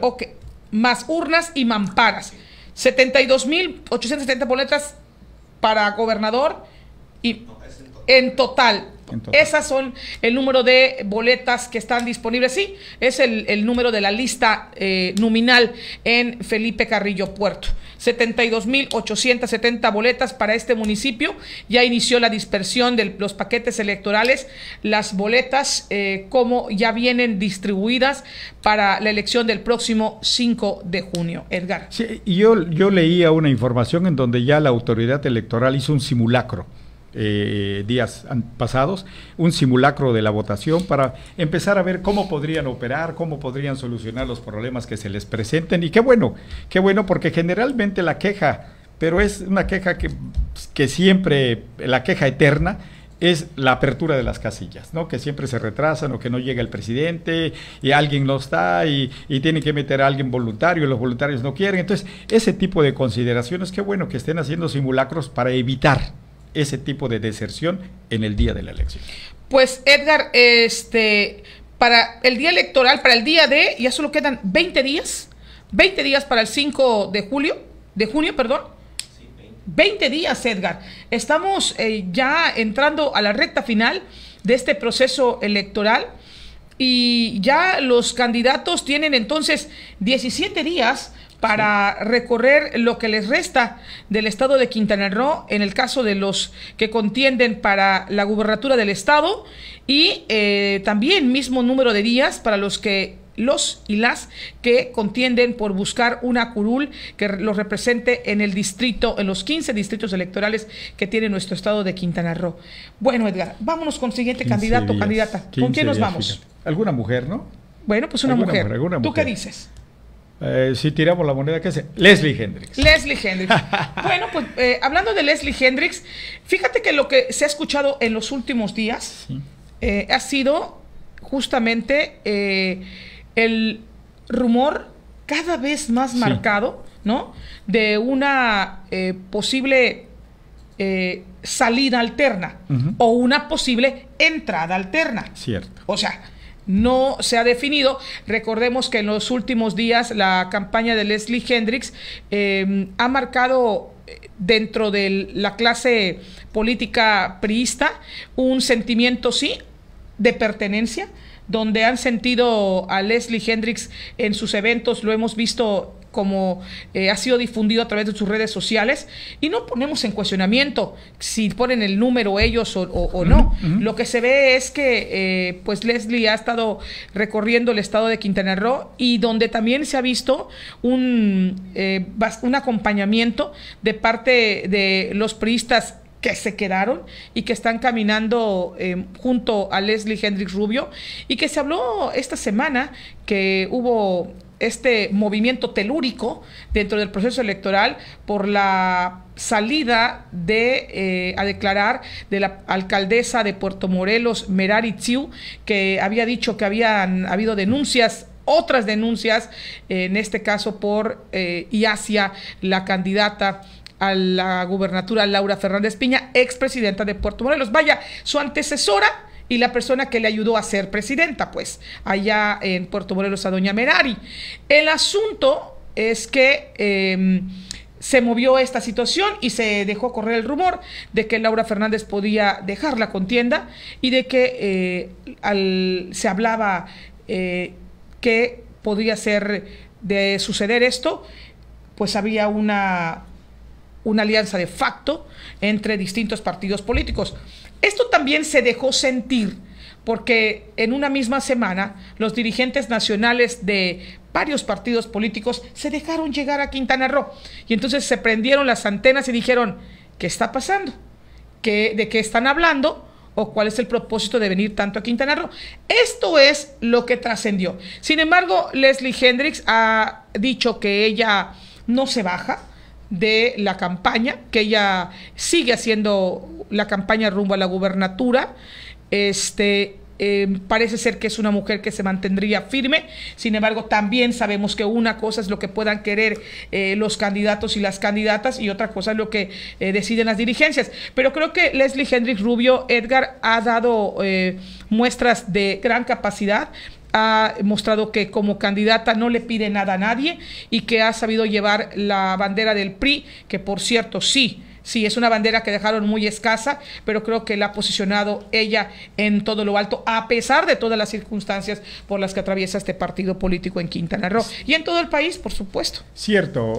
ok, más urnas y mamparas. 72.870 boletas para gobernador y en total esas son el número de boletas que están disponibles. Sí, es el, número de la lista eh, nominal en Felipe Carrillo Puerto. 72.870 boletas para este municipio. Ya inició la dispersión de los paquetes electorales. Las boletas, eh, como ya vienen distribuidas para la elección del próximo 5 de junio. Edgar. Sí, yo, yo leía una información en donde ya la autoridad electoral hizo un simulacro eh, días pasados, un simulacro de la votación para empezar a ver cómo podrían operar, cómo podrían solucionar los problemas que se les presenten. Y qué bueno, qué bueno, porque generalmente la queja, pero es una queja que, que siempre, la queja eterna, es la apertura de las casillas, ¿no? Que siempre se retrasan o que no llega el presidente y alguien no está y, y tienen que meter a alguien voluntario y los voluntarios no quieren. Entonces, ese tipo de consideraciones, qué bueno que estén haciendo simulacros para evitar ese tipo de deserción en el día de la elección. Pues Edgar, este, para el día electoral, para el día de, ya solo quedan 20 días, 20 días para el 5 de julio, de junio, perdón. 20. días, Edgar. Estamos eh, ya entrando a la recta final de este proceso electoral y ya los candidatos tienen entonces 17 días para recorrer lo que les resta del estado de Quintana Roo en el caso de los que contienden para la gubernatura del estado y eh, también mismo número de días para los que los y las que contienden por buscar una curul que los represente en el distrito, en los 15 distritos electorales que tiene nuestro estado de Quintana Roo. Bueno, Edgar, vámonos con siguiente candidato candidata. ¿Con quién nos vamos? Alguna mujer, ¿no? Bueno, pues una mujer. ¿Tú qué dices? Eh, si tiramos la moneda, ¿qué hace? Leslie Hendrix. Leslie Hendrix. bueno, pues eh, hablando de Leslie Hendrix, fíjate que lo que se ha escuchado en los últimos días eh, ha sido justamente el rumor cada vez más marcado, ¿no? De una posible salida alterna o una posible entrada alterna. Cierto. O sea, no se ha definido. Recordemos que en los últimos días la campaña de Leslie Hendrix eh, ha marcado eh, dentro de la clase política priista un sentimiento, sí, de pertenencia, donde han sentido a Leslie Hendrix en sus eventos, lo hemos visto como eh, ha sido difundido a través de sus redes sociales, y no ponemos en cuestionamiento si ponen el número ellos o, no. Lo que se ve es que eh, pues Leslie ha estado recorriendo el estado de Quintana Roo y donde también se ha visto un, eh, un acompañamiento de parte de los priistas que se quedaron y que están caminando junto a Leslie Hendrix Rubio y que se habló esta semana que hubo este movimiento telúrico dentro del proceso electoral por la salida de eh, a declarar de la alcaldesa de Puerto Morelos, Merari Tiu, que había dicho que habían habido denuncias otras denuncias, eh, en este caso por eh, y hacia la candidata a la gubernatura Laura Fernández Piña, expresidenta de Puerto Morelos. Vaya, su antecesora y la persona que le ayudó a ser presidenta, pues, allá en Puerto Morelos a Doña Merari. El asunto es que em, se movió esta situación y se dejó correr el rumor de que Laura Fernández podía dejar la contienda y de que eh, al, se hablaba eh, que podía ser de suceder esto, pues había una, una alianza de facto entre distintos partidos políticos. Esto también se dejó sentir porque en una misma semana los dirigentes nacionales de varios partidos políticos se dejaron llegar a Quintana Roo y entonces se prendieron las antenas y dijeron, ¿qué está pasando? ¿Qué, ¿De qué están hablando? ¿O cuál es el propósito de venir tanto a Quintana Roo? Esto es lo que trascendió. Sin embargo, Leslie Hendricks ha dicho que ella no se baja, de la campaña, que ella sigue haciendo la campaña rumbo a la gubernatura. Este, em, parece ser que es una mujer que se mantendría firme. Sin embargo, también sabemos que una cosa es lo que puedan querer eh, los candidatos y las candidatas y otra cosa es lo que eh, deciden las dirigencias. Pero creo que Leslie Hendrix Rubio, Edgar, ha dado eh, muestras de gran capacidad ha mostrado que como candidata no le pide nada a nadie y que ha sabido llevar la bandera del PRI, que por cierto sí, Sí, es una bandera que dejaron muy escasa, pero creo que la ha posicionado ella en todo lo alto, a pesar de todas las circunstancias por las que atraviesa este partido político en Quintana Roo y en todo el país, por supuesto. Cierto,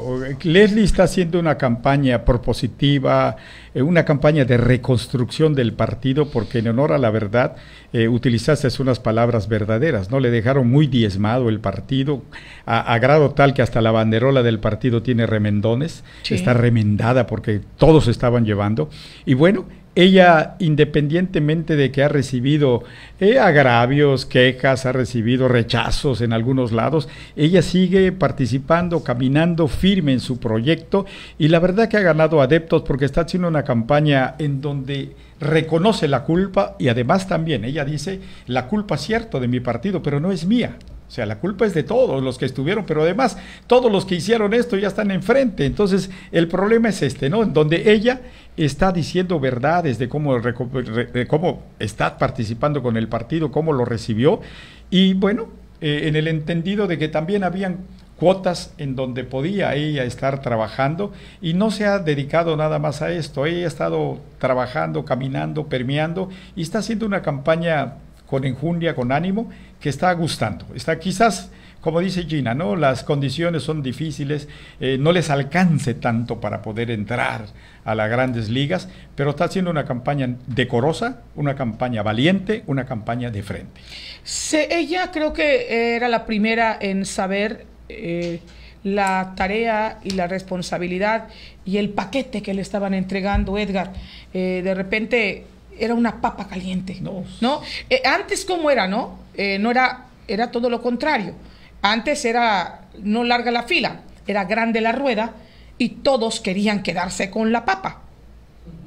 Leslie está haciendo una campaña propositiva, eh, una campaña de reconstrucción del partido, porque en honor a la verdad, eh, utilizases unas palabras verdaderas, ¿no? Le dejaron muy diezmado el partido, a, grado tal que hasta la banderola del partido tiene remendones, está remendada porque todos estaban llevando. Y bueno, ella, independientemente de que ha recibido eh, agravios, quejas, ha recibido rechazos en algunos lados, ella sigue participando, caminando firme en su proyecto y la verdad que ha ganado adeptos porque está haciendo una campaña en donde reconoce la culpa y además también ella dice, la culpa es cierto de mi partido, pero no es mía. O sea, la culpa es de todos los que estuvieron, pero además todos los que hicieron esto ya están enfrente. Entonces, el problema es este, ¿no? En donde ella está diciendo verdades de cómo, cómo está participando con el partido, cómo lo recibió. Y bueno, eh, en el entendido de que también habían cuotas en donde podía ella estar trabajando y no se ha dedicado nada más a esto. Ella ha estado trabajando, caminando, permeando y está haciendo una campaña con enjundia, con ánimo que está gustando. Está quizás, como dice Gina, ¿no? Las condiciones son difíciles, eh, no les alcance tanto para poder entrar a las grandes ligas, pero está haciendo una campaña decorosa, una campaña valiente, una campaña de frente. ella creo que era la primera en saber eh, la tarea y la responsabilidad y el paquete que le estaban entregando, Edgar. Eh, de repente era una papa caliente. No. ¿no? Eh, antes, ¿cómo era, no? Eh, no era, era todo lo contrario. Antes era no larga la fila, era grande la rueda y todos querían quedarse con la papa,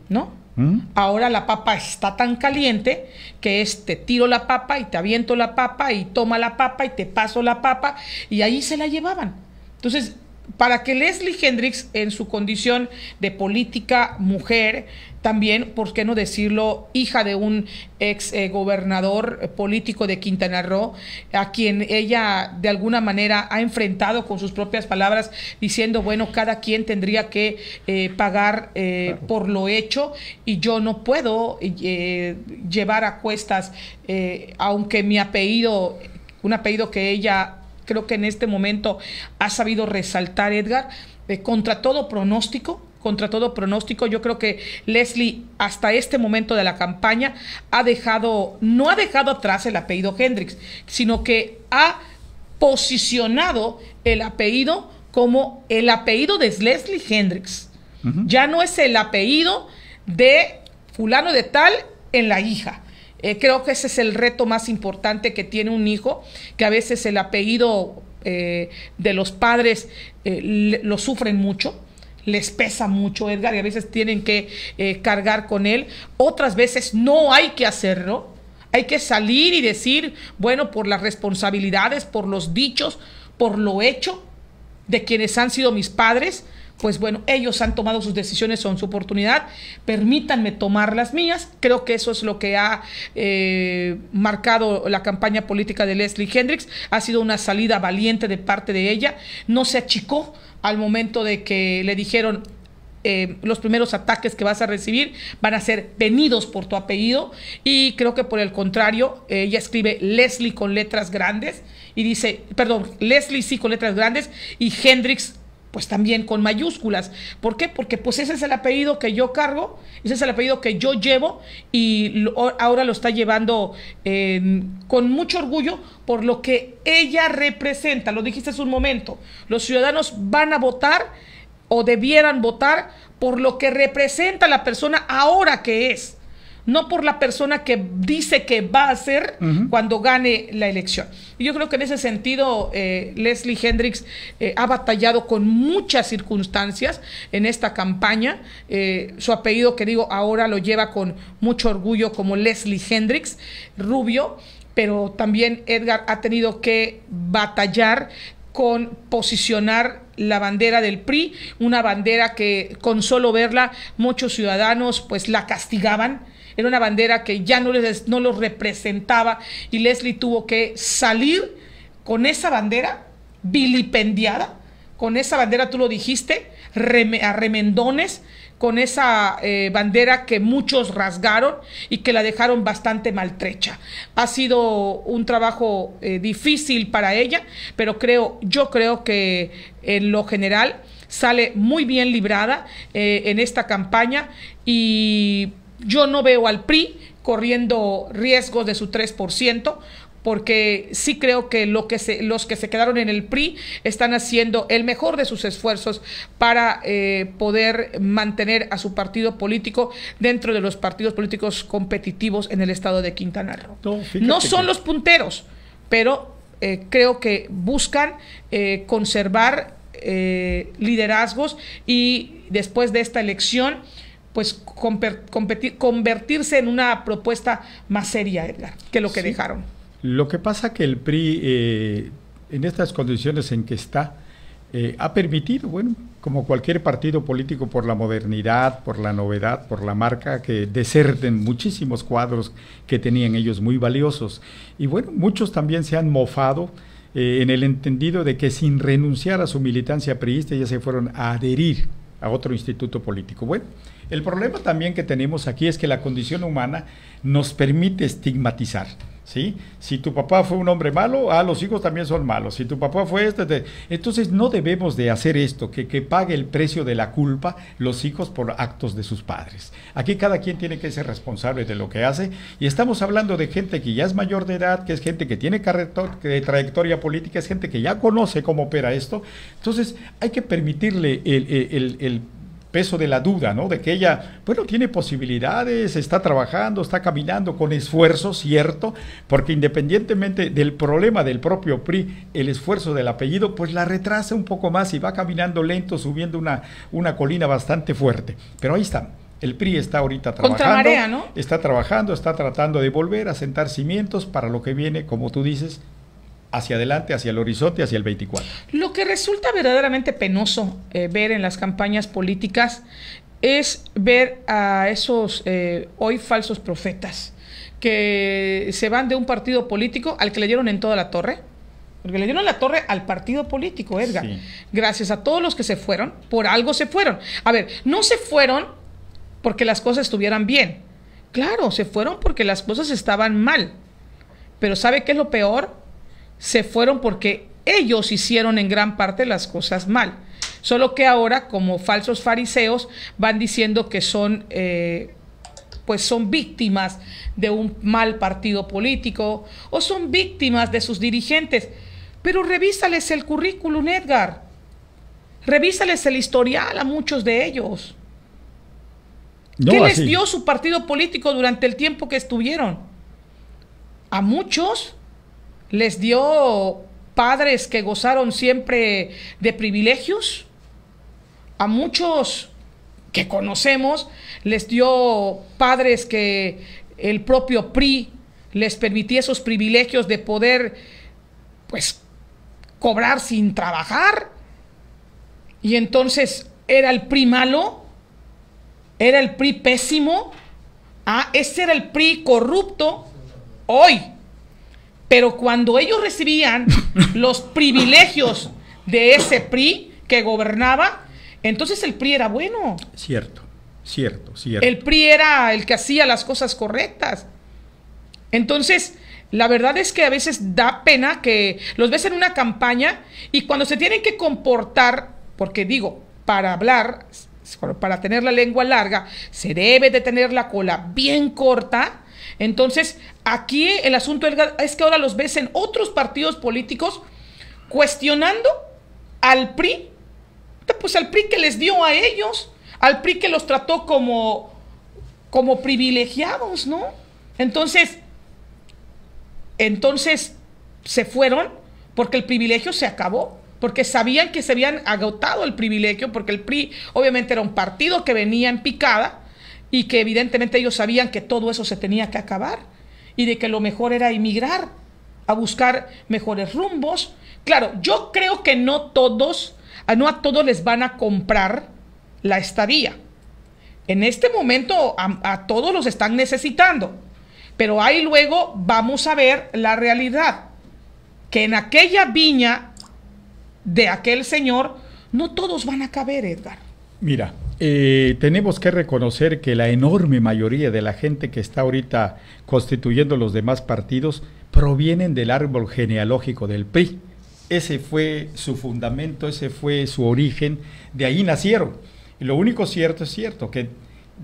¿no? ¿Mm? Ahora la papa está tan caliente que es te tiro la papa y te aviento la papa y toma la papa y te paso la papa y ahí se la llevaban. Entonces, para que Leslie hendrix en su condición de política mujer, también, ¿por qué no decirlo?, hija de un ex eh, gobernador eh, político de Quintana Roo, a quien ella de alguna manera ha enfrentado con sus propias palabras, diciendo, bueno, cada quien tendría que eh, pagar por lo hecho y yo no puedo llevar a cuestas, aunque mi apellido, un apellido que ella creo que en este momento ha sabido resaltar, Edgar, contra todo pronóstico, contra todo pronóstico. Yo creo que Leslie hasta este momento de la campaña ha dejado, no ha dejado atrás el apellido Hendrix, sino que ha posicionado el apellido como el apellido de Leslie Hendrix. Ya no es el apellido de fulano de tal en la hija. Eh, creo que ese es el reto más importante que tiene un hijo, que a veces el apellido eh, de los padres eh, lo sufren mucho les pesa mucho, Edgar, y a veces tienen que eh, cargar con él. Otras veces no hay que hacerlo. Hay que salir y decir, bueno, por las responsabilidades, por los dichos, por lo hecho de quienes han sido mis padres, pues bueno, ellos han tomado sus decisiones, son su oportunidad, permítanme tomar las mías. Creo que eso es lo que ha eh, marcado la campaña política de Leslie Hendrix Ha sido una salida valiente de parte de ella, no se achicó, al momento de que le dijeron eh, los primeros ataques que vas a recibir van a ser venidos por tu apellido y creo que por el contrario, ella escribe Leslie con letras grandes y dice, perdón, Leslie sí con letras grandes y Hendrix pues también con mayúsculas. ¿Por qué? Porque pues ese es el apellido que yo cargo, ese es el apellido que yo llevo y ahora lo está llevando em, con mucho orgullo por lo que ella representa. Lo dijiste hace un momento, los ciudadanos van a votar o debieran votar por lo que representa la persona ahora que es no por la persona que dice que va a ser cuando gane la elección. Y yo creo que en ese sentido eh, Leslie Hendrix eh, ha batallado con muchas circunstancias en esta campaña. Eh, su apellido, que digo, ahora lo lleva con mucho orgullo como Leslie Hendrix rubio, pero también Edgar ha tenido que batallar con posicionar la bandera del PRI, una bandera que con solo verla muchos ciudadanos pues la castigaban, era una bandera que ya no, les, no los representaba y Leslie tuvo que salir con esa bandera vilipendiada, con esa bandera, tú lo dijiste, a remendones, con esa eh, bandera que muchos rasgaron y que la dejaron bastante maltrecha. Ha sido un trabajo eh, difícil para ella, pero creo, yo creo que en lo general sale muy bien librada eh, en esta campaña y yo no veo al PRI corriendo riesgos de su 3%, porque sí creo que, lo que se, los que se quedaron en el PRI están haciendo el mejor de sus esfuerzos para eh, poder mantener a su partido político dentro de los partidos políticos competitivos en el estado de Quintana Roo. No, son los punteros, pero eh, creo que buscan eh, conservar liderazgos y después de esta elección pues convertirse en una propuesta más seria, que lo que dejaron. Lo que pasa que el PRI, eh, en estas condiciones en que está, eh, ha permitido, bueno, como cualquier partido político por la modernidad, por la novedad, por la marca, que deserten muchísimos cuadros que tenían ellos muy valiosos. Y bueno, muchos también se han mofado eh, en el entendido de que sin renunciar a su militancia priista ya se fueron a adherir a otro instituto político. Bueno, el problema también que tenemos aquí es que la condición humana nos permite estigmatizar. Si tu papá fue un hombre malo, ah, los hijos también son malos. Si tu papá fue este, entonces no debemos de hacer esto, que, pague el precio de la culpa los hijos por actos de sus padres. Aquí cada quien tiene que ser responsable de lo que hace y estamos hablando de gente que ya es mayor de edad, que es gente que tiene trayectoria política, es gente que ya conoce cómo opera esto. Entonces hay que permitirle el peso de la duda, ¿no? De que ella, bueno, tiene posibilidades, está trabajando, está caminando con esfuerzo, cierto, porque independientemente del problema del propio PRI, el esfuerzo del apellido, pues la retrasa un poco más y va caminando lento, subiendo una, una colina bastante fuerte. Pero ahí está, el PRI está ahorita trabajando. Está trabajando, está tratando de volver a sentar cimientos para lo que viene, como tú dices, hacia adelante, hacia el horizonte, hacia el 24. Lo que resulta verdaderamente penoso eh, ver en las campañas políticas es ver a esos eh, hoy falsos profetas que se van de un partido político al que le dieron en toda la torre, porque le dieron la torre al partido político, Edgar. Gracias a todos los que se fueron, por algo se fueron. A ver, no se fueron porque las cosas estuvieran bien. Claro, se fueron porque las cosas estaban mal. Pero ¿sabe qué es lo peor? se fueron porque ellos hicieron en gran parte las cosas mal. Solo que ahora, como falsos fariseos, van diciendo que son, eh, pues son víctimas de un mal partido político o son víctimas de sus dirigentes. Pero revísales el currículum, Edgar. Revísales el historial a muchos de ellos. ¿Qué les dio su partido político durante el tiempo que estuvieron? A muchos les dio padres que gozaron siempre de privilegios. A muchos que conocemos les dio padres que el propio PRI les permitía esos privilegios de poder, pues, cobrar sin trabajar. Y entonces, ¿era el PRI malo? ¿Era el PRI pésimo? Ah, ese era el PRI corrupto. Hoy, pero cuando ellos recibían los privilegios de ese PRI que gobernaba, entonces el PRI era bueno. Cierto, cierto, cierto. El PRI era el que hacía las cosas correctas. Entonces, la verdad es que a veces da pena que los ves en una campaña y cuando se tienen que comportar, porque digo, para hablar, para tener la lengua larga, se debe de tener la cola bien corta entonces, aquí el asunto es que ahora los ves en otros partidos políticos cuestionando al PRI, pues al PRI que les dio a ellos, al PRI que los trató como, como privilegiados, ¿no? Entonces, entonces se fueron porque el privilegio se acabó, porque sabían que se habían agotado el privilegio, porque el PRI obviamente era un partido que venía en picada, y que evidentemente ellos sabían que todo eso se tenía que acabar y de que lo mejor era emigrar a buscar mejores rumbos. Claro, yo creo que no todos, ah, no a todos les van a comprar la estadía. En este momento a, a todos los están necesitando, pero ahí luego vamos a ver la realidad, que en aquella viña de aquel señor no todos van a caber, Edgar. Mira, eh, tenemos que reconocer que la enorme mayoría de la gente que está ahorita constituyendo los demás partidos provienen del árbol genealógico del PRI. Ese fue su fundamento, ese fue su origen, de ahí nacieron. Y lo único cierto es cierto, que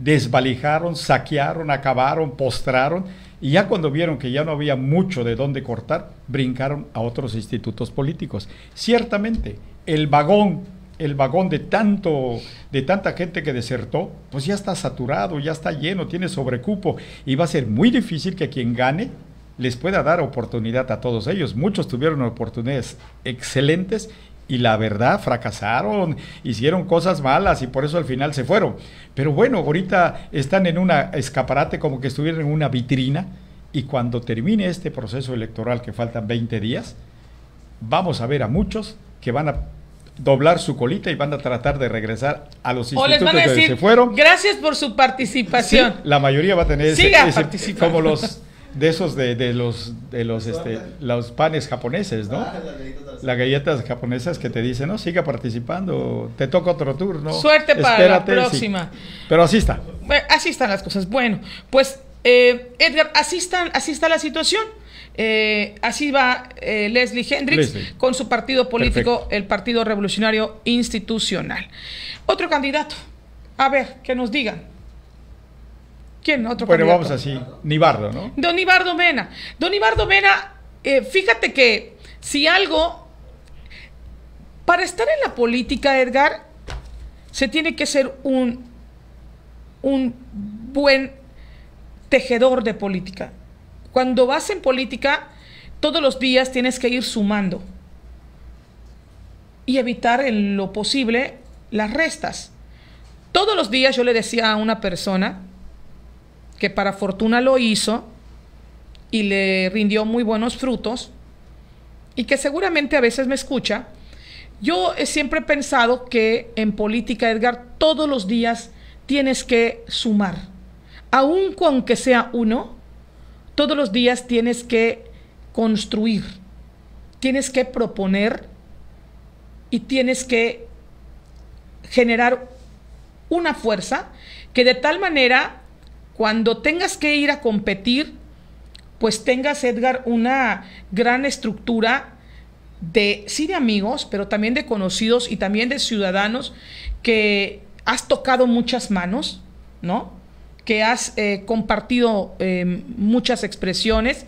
desvalijaron, saquearon, acabaron, postraron, y ya cuando vieron que ya no había mucho de dónde cortar, brincaron a otros institutos políticos. Ciertamente, el vagón el vagón de tanto de tanta gente que desertó, pues ya está saturado, ya está lleno, tiene sobrecupo y va a ser muy difícil que quien gane les pueda dar oportunidad a todos ellos. Muchos tuvieron oportunidades excelentes y la verdad fracasaron, hicieron cosas malas y por eso al final se fueron. Pero bueno, ahorita están en una escaparate como que estuvieran en una vitrina y cuando termine este proceso electoral que faltan 20 días, vamos a ver a muchos que van a doblar su colita y van a tratar de regresar a los que se fueron. Gracias por su participación. la mayoría va a tener ese, como los de esos de, de los de los este, los panes japoneses, ¿no? Ah, las, galletas. japonesas que te dicen, "No, siga participando, te toca otro turno." Suerte para la próxima. Pero así está. Así están las cosas. Bueno, pues eh, Edgar, así está, así está la situación. Eh, así va eh, Leslie Hendrix con su partido político, el Partido Revolucionario Institucional. Otro candidato. A ver, que nos digan. ¿Quién? Otro bueno, vamos así. Nibardo, ¿no? Don Ibardo Mena. Don Ibardo Mena, eh, fíjate que si algo. Para estar en la política, Edgar, se tiene que ser un, un buen tejedor de política. Cuando vas en política, todos los días tienes que ir sumando y evitar en lo posible las restas. Todos los días yo le decía a una persona que para fortuna lo hizo y le rindió muy buenos frutos y que seguramente a veces me escucha, yo he siempre he pensado que en política, Edgar, todos los días tienes que sumar. Aun con sea uno, todos los días tienes que construir, tienes que proponer y tienes que generar una fuerza que de tal manera cuando tengas que ir a competir, pues tengas, Edgar, una gran estructura de, sí de amigos, pero también de conocidos y también de ciudadanos que has tocado muchas manos, ¿no? que has eh, compartido eh, muchas expresiones,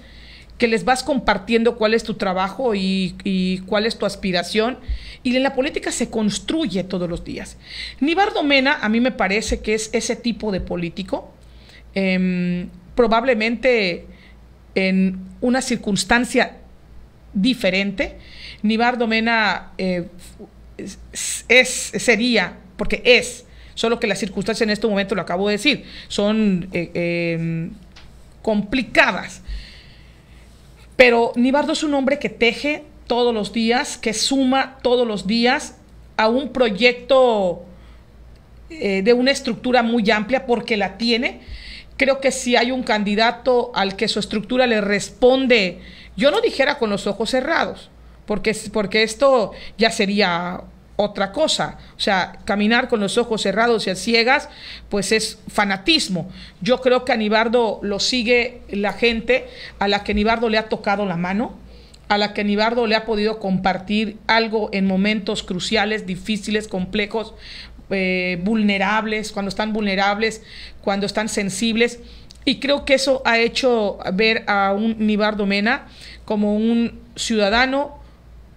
que les vas compartiendo cuál es tu trabajo y, cuál es tu aspiración. Y en la política se construye todos los días. Nibardo Mena, a mí me parece que es ese tipo de político. Em, probablemente en una circunstancia diferente, Nibardo Mena eh, sería, porque es solo que las circunstancias en este momento, lo acabo de decir, son eh, em, complicadas. Pero Nibardo es un hombre que teje todos los días, que suma todos los días a un proyecto eh, de una estructura muy amplia porque la tiene. Creo que si hay un candidato al que su estructura le responde, yo no dijera con los ojos cerrados, porque, porque esto ya sería otra cosa. O sea, caminar con los ojos cerrados y a ciegas, pues es fanatismo. Yo creo que a Nibardo lo sigue la gente a la que Nibardo le ha tocado la mano, a la que Nibardo le ha podido compartir algo en momentos cruciales, difíciles, complejos, eh, vulnerables, cuando están vulnerables, cuando están sensibles. Y creo que eso ha hecho ver a un Nibardo Mena como un ciudadano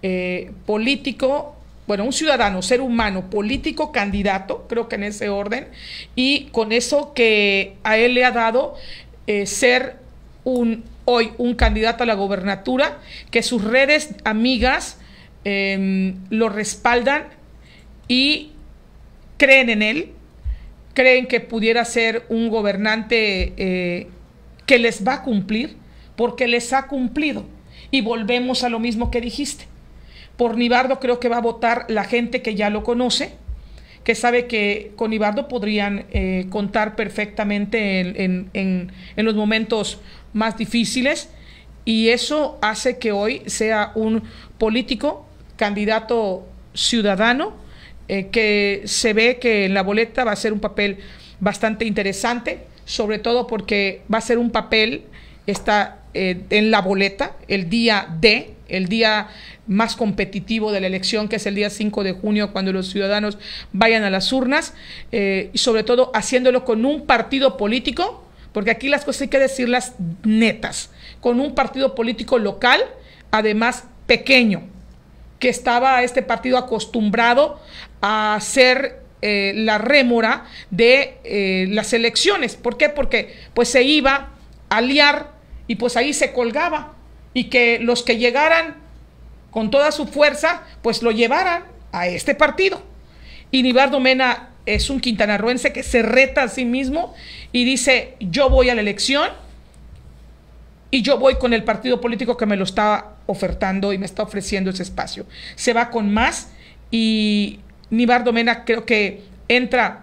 eh, político bueno, un ciudadano, ser humano, político, candidato, creo que en ese orden, y con eso que a él le ha dado eh, ser un, hoy un candidato a la gobernatura, que sus redes amigas em, lo respaldan y creen en él, creen que pudiera ser un gobernante eh, que les va a cumplir, porque les ha cumplido. Y volvemos a lo mismo que dijiste por Nibardo creo que va a votar la gente que ya lo conoce, que sabe que con Ibardo podrían eh, contar perfectamente en, los momentos más difíciles y eso hace que hoy sea un político, candidato ciudadano, eh, que se ve que en la boleta va a ser un papel bastante interesante, sobre todo porque va a ser un papel, está eh, en la boleta el día D, el día más competitivo de la elección, que es el día 5 de junio, cuando los ciudadanos vayan a las urnas, eh, y sobre todo haciéndolo con un partido político, porque aquí las cosas hay que decirlas netas, con un partido político local, además pequeño, que estaba este partido acostumbrado a ser eh, la rémora de las elecciones. ¿Por qué? Porque pues se iba a liar y pues ahí se colgaba y que los que llegaran con toda su fuerza, pues lo llevaran a este partido. Y Nibardo Mena es un quintanarruense que se reta a sí mismo y dice, yo voy a la elección y yo voy con el partido político que me lo está ofertando y me está ofreciendo ese espacio. Se va con más y Nibardo Mena creo que entra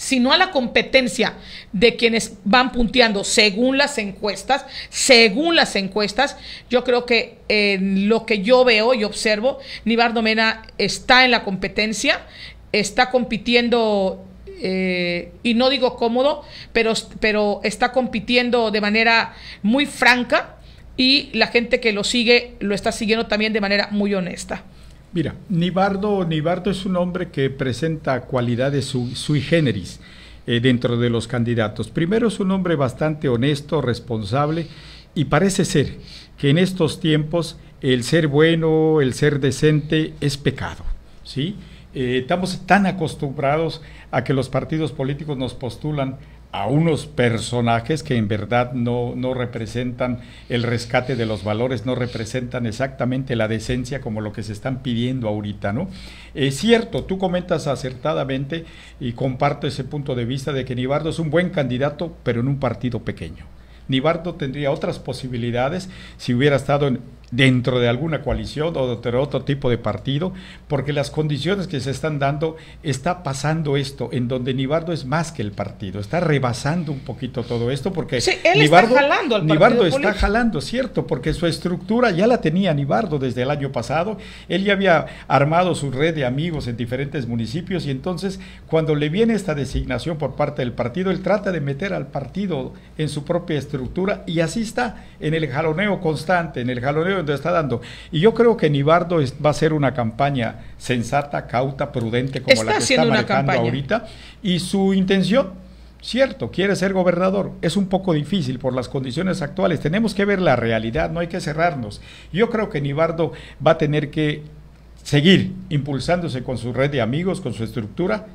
sino a la competencia de quienes van punteando según las encuestas, según las encuestas, yo creo que en lo que yo veo y observo, Nibardo Mena está en la competencia, está compitiendo eh, y no digo cómodo, pero está compitiendo de manera muy franca y la gente que lo sigue lo está siguiendo también de manera muy honesta. Mira, Nibardo, es un hombre que presenta cualidades sui, generis eh, dentro de los candidatos. Primero es un hombre bastante honesto, responsable y parece ser que en estos tiempos el ser bueno, el ser decente es pecado, ¿sí? Eh, estamos tan acostumbrados a que los partidos políticos nos postulan a unos personajes que en verdad no, no, representan el rescate de los valores, no representan exactamente la decencia como lo que se están pidiendo ahorita, ¿no? Es cierto, tú comentas acertadamente y comparto ese punto de vista de que Nibardo es un buen candidato, pero en un partido pequeño. Nibardo tendría otras posibilidades si hubiera estado en dentro de alguna coalición o de otro tipo de partido, porque las condiciones que se están dando está pasando esto, en donde Nibardo es más que el partido, está rebasando un poquito todo esto, porque sí, está jalando, al Nibardo está jalando, cierto, porque su estructura ya la tenía Nibardo desde el año pasado, él ya había armado su red de amigos en diferentes municipios y entonces cuando le viene esta designación por parte del partido, él trata de meter al partido en su propia estructura y así está en el jaloneo constante, en el jaloneo donde está dando. Y yo creo que Nibardo va a ser una campaña sensata, cauta, prudente, como la que está manejando ahorita. Y su intención, cierto, quiere ser gobernador. Es un poco difícil por las condiciones actuales. Tenemos que ver la realidad, no hay que cerrarnos. Yo creo que Nibardo va a tener que seguir impulsándose con su red de amigos, con su estructura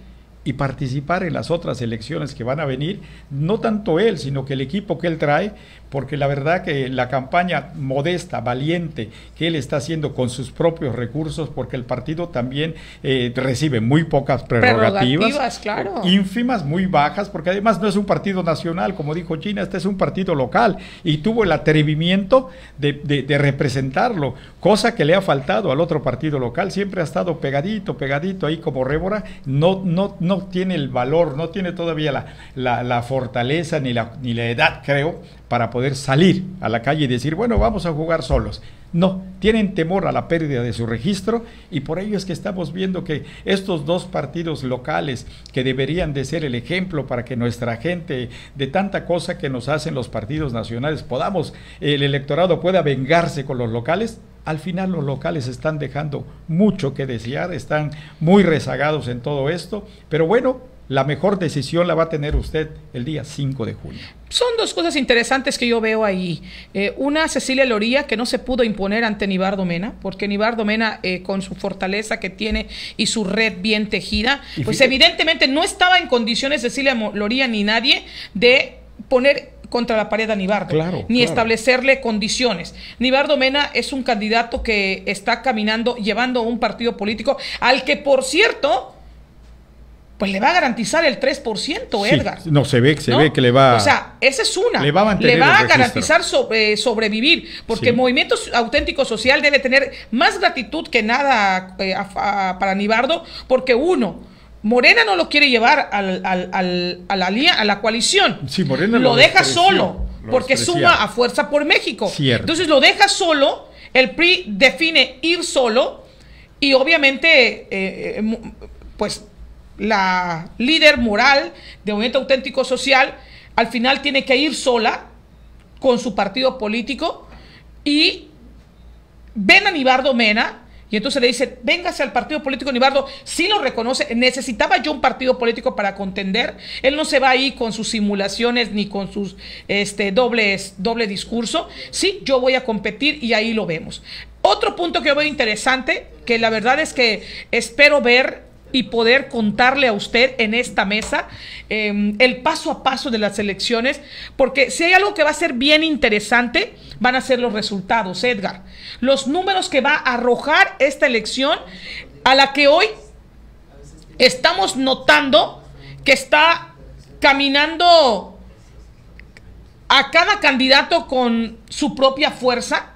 y participar en las otras elecciones que van a venir, no tanto él, sino que el equipo que él trae, porque la verdad que la campaña modesta, valiente que él está haciendo con sus propios recursos, porque el partido también eh, recibe muy pocas prerrogativas, ínfimas, muy bajas, porque además no es un partido nacional, como dijo China, este es un partido local y tuvo el atrevimiento de, representarlo, cosa que le ha faltado al otro partido local, siempre ha estado pegadito, pegadito ahí como rébora, no, no no tiene el valor, no tiene todavía la, fortaleza ni la, ni la edad, creo, para poder salir a la calle y decir, bueno, vamos a jugar solos. No, tienen temor a la pérdida de su registro y por ello es que estamos viendo que estos dos partidos locales que deberían de ser el ejemplo para que nuestra gente de tanta cosa que nos hacen los partidos nacionales podamos, el electorado pueda vengarse con los locales, al final los locales están dejando mucho que desear, están muy rezagados en todo esto, pero bueno, la mejor decisión la va a tener usted el día 5 de junio. Son dos cosas interesantes que yo veo ahí. Eh, una, Cecilia Loría, que no se pudo imponer ante Nibardo Mena, porque Nibardo Mena, eh, con su fortaleza que tiene y su red bien tejida, pues evidentemente no estaba en condiciones Cecilia Loría ni nadie de poner contra la pared de Nibardo, claro, ni establecerle condiciones. Nibardo Mena es un candidato que está caminando, llevando un partido político al que, por cierto, pues le va a garantizar el 3%, Edgar. no, se ve, se ve que le va... a... O sea, esa es una. Le va a, garantizar eh, sobrevivir, porque el movimiento auténtico social debe tener más gratitud que nada eh, para Nibardo, porque uno Morena no lo quiere llevar a, la, a la coalición. Sí, Morena lo, deja solo, porque suma a Fuerza por México. Entonces lo deja solo, el PRI define ir solo y obviamente, eh, eh, pues la líder moral de Movimiento Auténtico Social al final tiene que ir sola con su partido político y ven a Nibardo Mena y entonces le dice, véngase al partido político Nibardo, sí lo reconoce, necesitaba yo un partido político para contender, él no se va ahí con sus simulaciones ni con sus este, dobles, doble discurso, sí, yo voy a competir y ahí lo vemos. Otro punto que veo interesante, que la verdad es que espero ver y poder contarle a usted en esta mesa em, el paso a paso de las elecciones, porque si hay algo que va a ser bien interesante, van a ser los resultados, Edgar. Los números que va a arrojar esta elección a la que hoy estamos notando que está caminando a cada candidato con su propia fuerza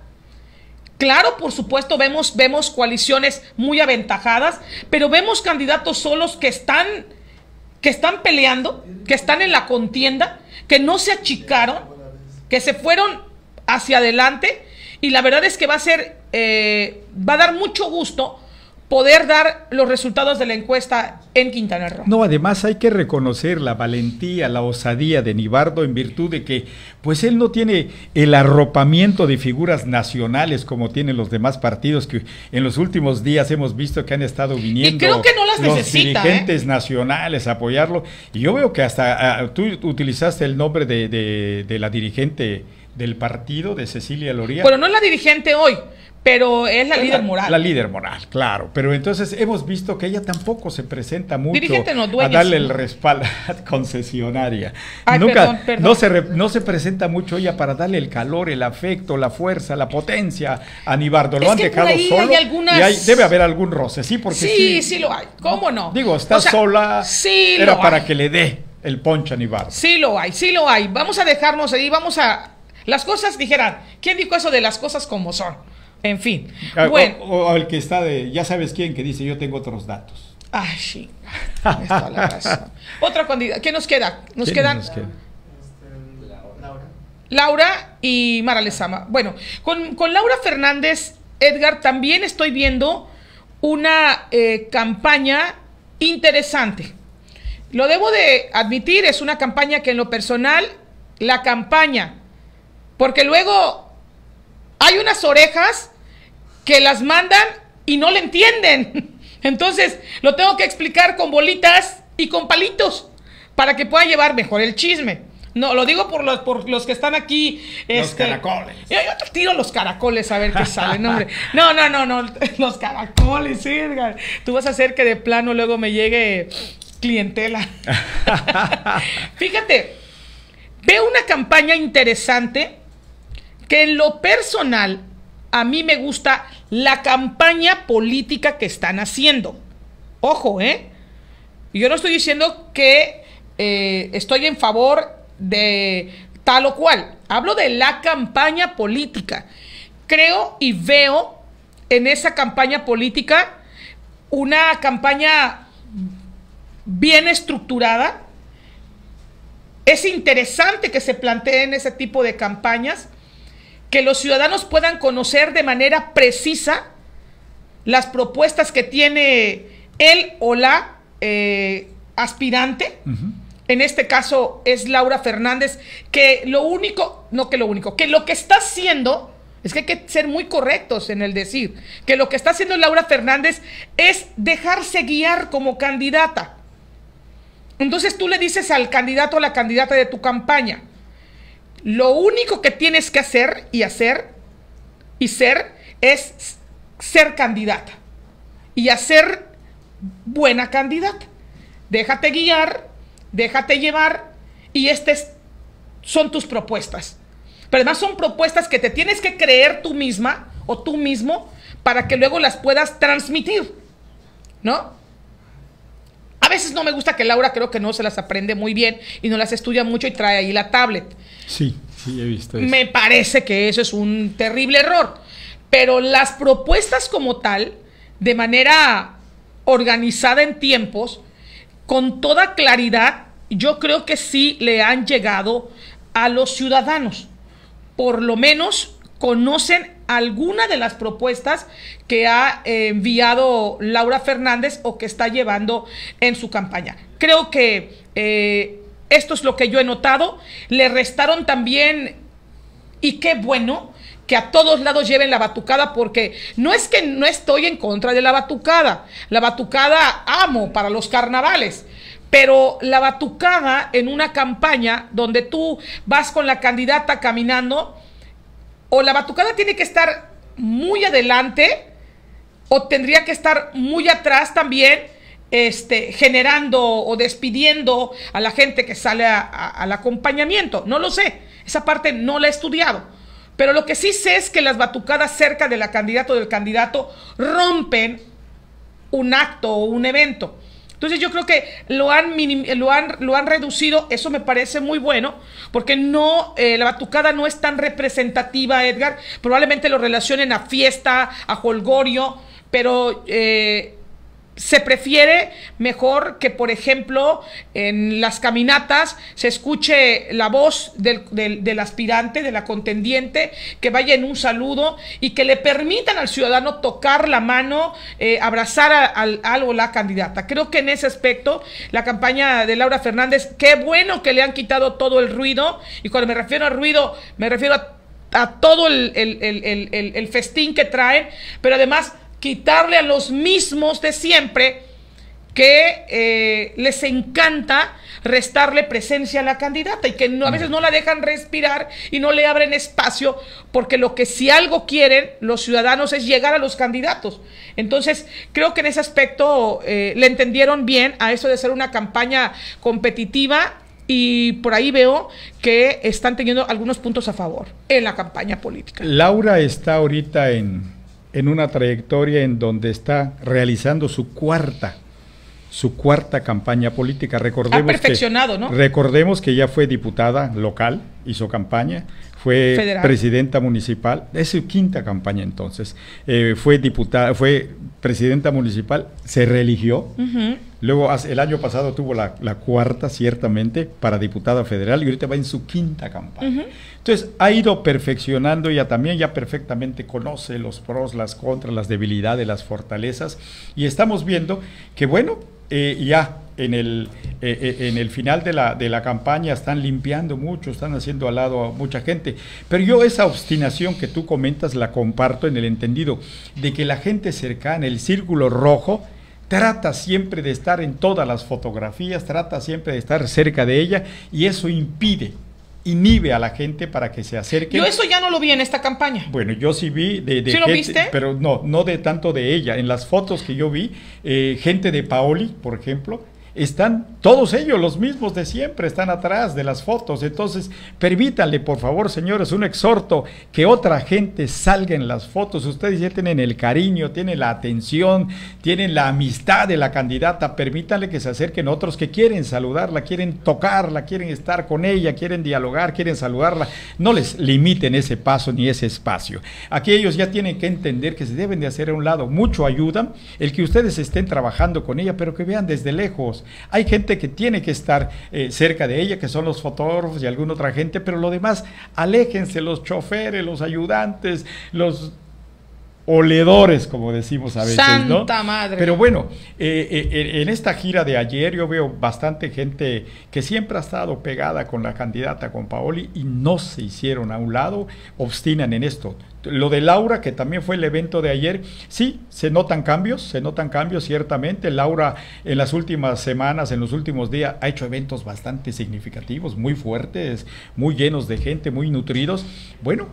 Claro, por supuesto, vemos, vemos coaliciones muy aventajadas, pero vemos candidatos solos que están, que están peleando, que están en la contienda, que no se achicaron, que se fueron hacia adelante. Y la verdad es que va a ser, eh, va a dar mucho gusto poder dar los resultados de la encuesta en Quintana Roo. No, además hay que reconocer la valentía, la osadía de Nibardo en virtud de que pues él no tiene el arropamiento de figuras nacionales como tienen los demás partidos que en los últimos días hemos visto que han estado viniendo creo que no las los ¿eh? dirigentes nacionales a apoyarlo. Y yo veo que hasta ah, tú utilizaste el nombre de, de la dirigente del partido de Cecilia Loría. Bueno, no es la dirigente hoy, pero es la, líder moral. La líder moral, claro. Pero entonces hemos visto que ella tampoco se presenta mucho dirigente no, duele. a darle el respaldo concesionaria. Nunca, perdón, No, se no se presenta mucho ella para darle el calor, el afecto, la fuerza, la potencia a Nibardo. Lo han dejado solo. y debe haber algún roce, sí, porque sí. Sí, sí lo hay. ¿Cómo no? Digo, está sola. sola. Sí, era para que le dé el poncho a Nibardo. Sí lo hay, sí lo hay. Vamos a dejarnos ahí, vamos a las cosas, dijeran, ¿quién dijo eso de las cosas como son? En fin. Ah, o, el que está de, ya sabes quién, que dice, yo tengo otros datos. Ay, sí. Otra candidata. ¿Qué nos queda? Nos quedan... queda? Laura y Mara Lezama. Bueno, con, Laura Fernández, Edgar, también estoy viendo una eh, campaña interesante. Lo debo de admitir, es una campaña que en lo personal, la campaña porque luego hay unas orejas que las mandan y no le entienden. Entonces, lo tengo que explicar con bolitas y con palitos para que pueda llevar mejor el chisme. No, lo digo por los, los que están aquí. Los este, caracoles. Yo, te tiro los caracoles a ver qué sale, hombre. No, no, no, no. Los caracoles, Edgar. Tú vas a hacer que de plano luego me llegue clientela. Fíjate, veo una campaña interesante que en lo personal a mí me gusta la campaña política que están haciendo. Ojo, ¿eh? Yo no estoy diciendo que eh, estoy en favor de tal o cual. Hablo de la campaña política. Creo y veo en esa campaña política una campaña bien estructurada. Es interesante que se planteen ese tipo de campañas que los ciudadanos puedan conocer de manera precisa las propuestas que tiene él o la eh, aspirante. En este caso es Laura Fernández, que lo único, no que lo único, que lo que está haciendo, es que hay que ser muy correctos en el decir, que lo que está haciendo Laura Fernández es dejarse guiar como candidata. Entonces tú le dices al candidato o la candidata de tu campaña, lo único que tienes que hacer y hacer y ser es ser candidata y hacer buena candidata. Déjate guiar, déjate llevar y estas son tus propuestas. Pero además son propuestas que te tienes que creer tú misma o tú mismo para que luego las puedas transmitir, ¿no? A veces no me gusta que Laura creo que no se las aprende muy bien y no las estudia mucho y trae ahí la tablet. Sí, sí, he visto eso. Me parece que eso es un terrible error. Pero las propuestas como tal, de manera organizada en tiempos, con toda claridad, yo creo que sí le han llegado a los ciudadanos. Por lo menos conocen alguna de las propuestas que ha eh, enviado Laura Fernández o que está llevando en su campaña. Creo que eh, esto es lo que yo he notado. Le restaron también, y qué bueno, que a todos lados lleven la batucada, porque no es que no estoy en contra de la batucada. La batucada amo para los carnavales. Pero la batucada en una campaña donde tú vas con la candidata caminando, o la batucada tiene que estar muy adelante o tendría que estar muy atrás también, este, generando o despidiendo a la gente que sale al acompañamiento. No lo sé, esa parte no la he estudiado. Pero lo que sí sé es que las batucadas cerca de la candidata o del candidato rompen un acto o un evento. Entonces yo creo que lo han, lo han, lo han reducido, eso me parece muy bueno, porque no, eh, la batucada no es tan representativa, Edgar, probablemente lo relacionen a fiesta, a holgorio, pero... Eh, se prefiere mejor que, por ejemplo, en las caminatas se escuche la voz del, del, aspirante, de la contendiente, que vaya en un saludo y que le permitan al ciudadano tocar la mano, eh, abrazar a, al, la candidata. Creo que en ese aspecto, la campaña de Laura Fernández, qué bueno que le han quitado todo el ruido, y cuando me refiero al ruido, me refiero a, todo el, el, el, el festín que traen, pero además quitarle a los mismos de siempre que eh, les encanta restarle presencia a la candidata y que a veces no la dejan respirar y no le abren espacio porque lo que si algo quieren los ciudadanos es llegar a los candidatos. Entonces, creo que en ese aspecto eh, le entendieron bien a eso de ser una campaña competitiva y por ahí veo que están teniendo algunos puntos a favor en la campaña política. Laura está ahorita en en una trayectoria en donde está realizando su cuarta su cuarta campaña política. Recordemos perfeccionado, ¿no? Recordemos que ya fue diputada local, hizo campaña, fue presidenta municipal, es su quinta campaña entonces. Eh, fue diputada, fue presidenta municipal, se reeligió. Luego, el año pasado tuvo la, cuarta, ciertamente, para diputada federal y ahorita va en su quinta campaña. Entonces, ha ido perfeccionando ya también, ya perfectamente conoce los pros, las contras, las debilidades, las fortalezas. Y estamos viendo que, bueno, eh, ya en el, eh, eh, en el final de la, de la campaña están limpiando mucho, están haciendo al lado a mucha gente. Pero yo esa obstinación que tú comentas la comparto en el entendido de que la gente cercana, el círculo rojo, trata siempre de estar en todas las fotografías, trata siempre de estar cerca de ella y eso impide inhibe a la gente para que se acerque. Yo eso ya no lo vi en esta campaña. Bueno, yo sí vi de, lo viste? pero no, no de tanto de ella. En las fotos que yo vi, eh, gente de Paoli, por ejemplo, están todos ellos, los mismos de siempre, están atrás de las fotos. Entonces, permítanle, por favor, señores, un exhorto que otra gente salga en las fotos. Ustedes ya tienen el cariño, tienen la atención, tienen la amistad de la candidata. Permítanle que se acerquen otros que quieren saludarla, quieren tocarla, quieren estar con ella, quieren dialogar, quieren saludarla. No les limiten ese paso ni ese espacio. Aquí ellos ya tienen que entender que se deben de hacer a un lado. Mucho ayuda el que ustedes estén trabajando con ella, pero que vean desde lejos hay gente que tiene que estar eh, cerca de ella, que son los fotógrafos y alguna otra gente, pero lo demás, aléjense los choferes, los ayudantes, los oledores, como decimos a veces, Santa madre. Pero bueno, eh, eh, en esta gira de ayer yo veo bastante gente que siempre ha estado pegada con la candidata, con Paoli, y no se hicieron a un lado, obstinan en esto. Lo de Laura, que también fue el evento de ayer, sí, se notan cambios, se notan cambios ciertamente. Laura en las últimas semanas, en los últimos días, ha hecho eventos bastante significativos, muy fuertes, muy llenos de gente, muy nutridos. Bueno,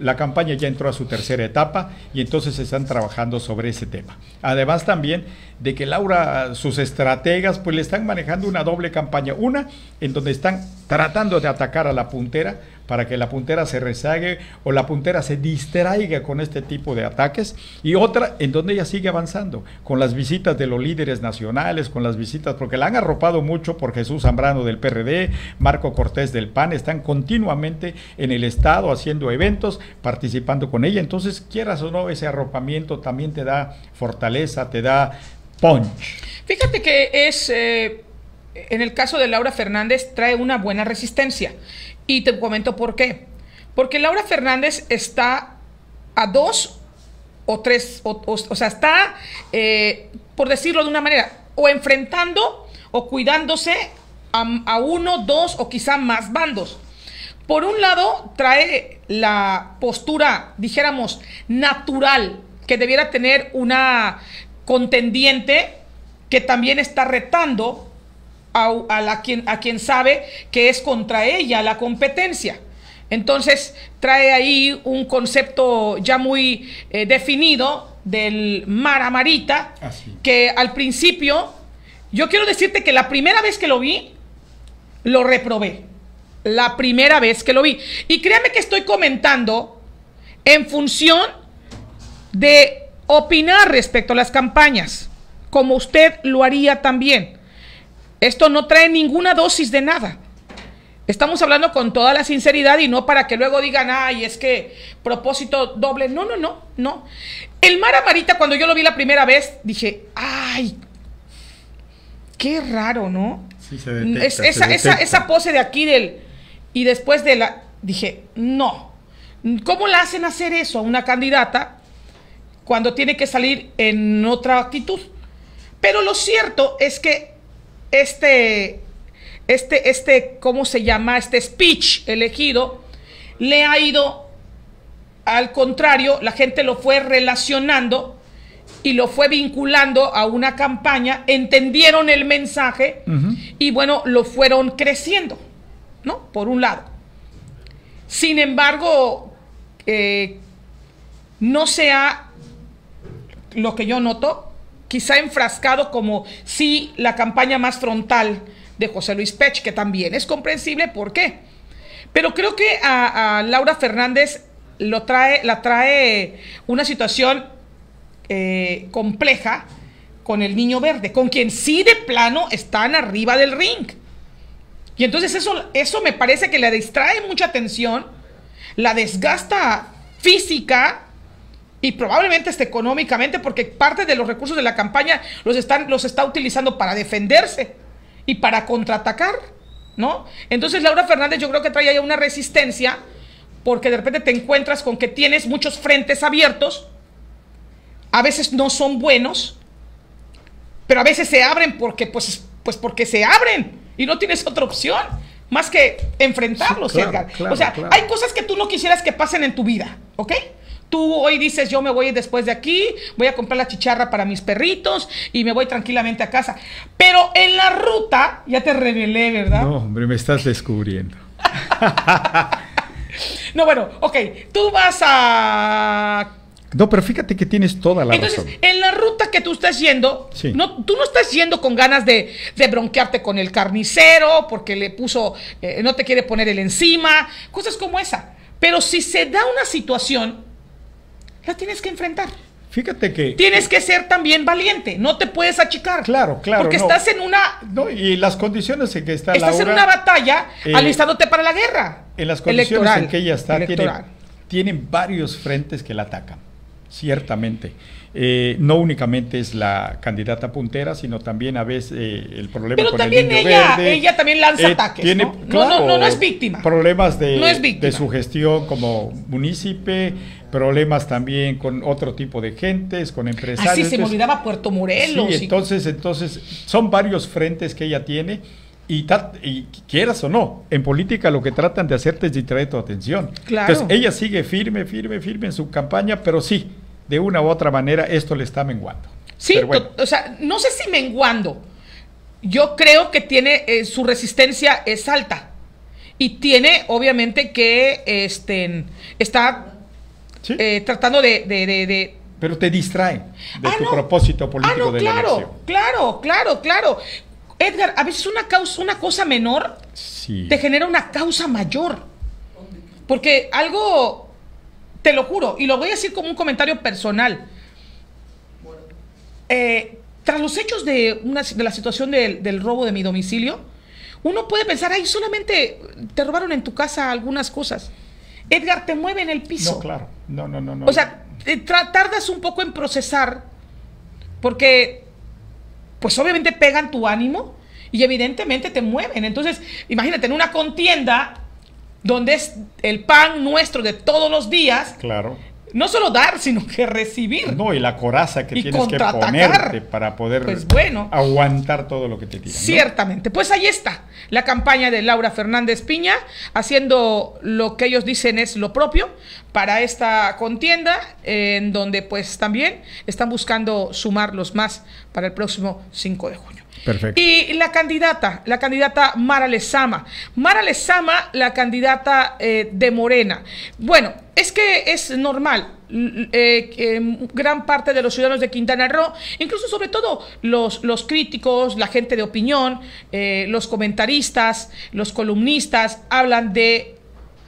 la campaña ya entró a su tercera etapa y entonces están trabajando sobre ese tema. Además también de que Laura, sus estrategas, pues le están manejando una doble campaña. Una en donde están tratando de atacar a la puntera para que la puntera se rezague o la puntera se distraiga con este tipo de ataques, y otra en donde ella sigue avanzando, con las visitas de los líderes nacionales, con las visitas, porque la han arropado mucho por Jesús Zambrano del PRD, Marco Cortés del PAN, están continuamente en el Estado haciendo eventos, participando con ella, entonces quieras o no, ese arropamiento también te da fortaleza, te da punch. Fíjate que es... Eh, en el caso de Laura Fernández, trae una buena resistencia. Y te comento por qué. Porque Laura Fernández está a dos o tres, o, sea, está, eh, por decirlo de una manera, o enfrentando o cuidándose a, a uno, dos o quizá más bandos. Por un lado, trae la postura, dijéramos, natural que debiera tener una contendiente que también está retando a, la, quien, a quien sabe que es contra ella la competencia. Entonces trae ahí un concepto ya muy eh, definido del mar amarita, ah, que al principio, yo quiero decirte que la primera vez que lo vi, lo reprobé. La primera vez que lo vi. Y créame que estoy comentando en función de opinar respecto a las campañas, como usted lo haría también. Esto no trae ninguna dosis de nada. Estamos hablando con toda la sinceridad y no para que luego digan, ay, es que propósito doble. No, no, no, no. El mar amarita, cuando yo lo vi la primera vez, dije, ay, qué raro, ¿no? Sí, se esa, esa, pose de aquí del. Y después de la. Dije, no. ¿Cómo la hacen hacer eso a una candidata cuando tiene que salir en otra actitud? Pero lo cierto es que este, este, este, ¿cómo se llama? Este speech elegido le ha ido al contrario, la gente lo fue relacionando y lo fue vinculando a una campaña, entendieron el mensaje y bueno, lo fueron creciendo, ¿no? Por un lado. Sin embargo, eh, no sea lo que yo noto, quizá enfrascado como sí la campaña más frontal de José Luis Pech, que también es comprensible por qué. Pero creo que a, Laura Fernández lo trae, la trae una situación eh, compleja con el niño verde, con quien sí de plano están arriba del ring. Y entonces eso, eso me parece que le distrae mucha atención, la desgasta física, y probablemente es económicamente, porque parte de los recursos de la campaña los, están, los está utilizando para defenderse y para contraatacar, ¿no? Entonces Laura Fernández yo creo que trae ahí una resistencia, porque de repente te encuentras con que tienes muchos frentes abiertos, a veces no son buenos, pero a veces se abren porque, pues, pues porque se abren y no tienes otra opción más que enfrentarlos, o sea, hay cosas que tú no quisieras que pasen en tu vida, ¿ok? Tú hoy dices, yo me voy después de aquí, voy a comprar la chicharra para mis perritos y me voy tranquilamente a casa. Pero en la ruta, ya te revelé, ¿verdad? No, hombre, me estás descubriendo. no, bueno, ok, tú vas a no, pero fíjate que tienes toda la Entonces, en la ruta que tú estás yendo, no, tú no estás yendo con ganas de, bronquearte con el carnicero porque le puso, eh, no te quiere poner el encima, cosas como esa. Pero si se da una situación la tienes que enfrentar. Fíjate que. Tienes que ser también valiente, no te puedes achicar. Claro, claro. Porque estás en una. No, y las condiciones en que está Estás en una batalla eh, alistándote para la guerra. En las condiciones en que ella está, tienen, varios frentes que la atacan, ciertamente. Eh, no únicamente es la candidata puntera, sino también a veces eh, el problema Pero con también el ella, ella también lanza ataques. ¿no? no, ¿no? no, es víctima. Problemas de, de su gestión como municipio problemas también con otro tipo de gentes, con empresarios. Así se olvidaba Puerto Morelos. entonces, entonces son varios frentes que ella tiene y, quieras o no, en política lo que tratan de hacerte es distraer tu atención. Claro. Entonces ella sigue firme, firme, firme en su campaña, pero sí, de una u otra manera esto le está menguando. Sí, o sea, no sé si menguando. Yo creo que tiene eh, su resistencia es alta y tiene obviamente que este está eh, tratando de, pero te distrae de ah, tu propósito ah, político de claro, Claro, claro, claro. Edgar, a veces una causa, una cosa menor sí. te genera una causa mayor. Porque algo, te lo juro, y lo voy a decir como un comentario personal. Eh, tras los hechos de, una, la situación del, del robo de mi domicilio, uno puede pensar, ahí solamente te robaron en tu casa algunas cosas. Edgar te mueve en el piso. No, claro. No, no, no, no. O sea, tardas un poco en procesar porque pues obviamente pegan tu ánimo y evidentemente te mueven. Entonces, imagínate en una contienda donde es el pan nuestro de todos los días. Claro no solo dar, sino que recibir. No, y la coraza que tienes que ponerte para poder pues aguantar todo lo que te tiran. Ciertamente. Pues ahí está la campaña de Laura Fernández Piña, haciendo lo que ellos dicen es lo propio para esta contienda, en donde pues también están buscando sumar los más para el próximo 5 de junio. Y la candidata, la candidata Mara Lezama. Mara Lezama, la candidata eh, de Morena. Bueno, es que es normal. Eh, gran parte de los ciudadanos de Quintana Roo, incluso sobre todo los, los críticos, la gente de opinión, eh, los comentaristas, los columnistas, hablan de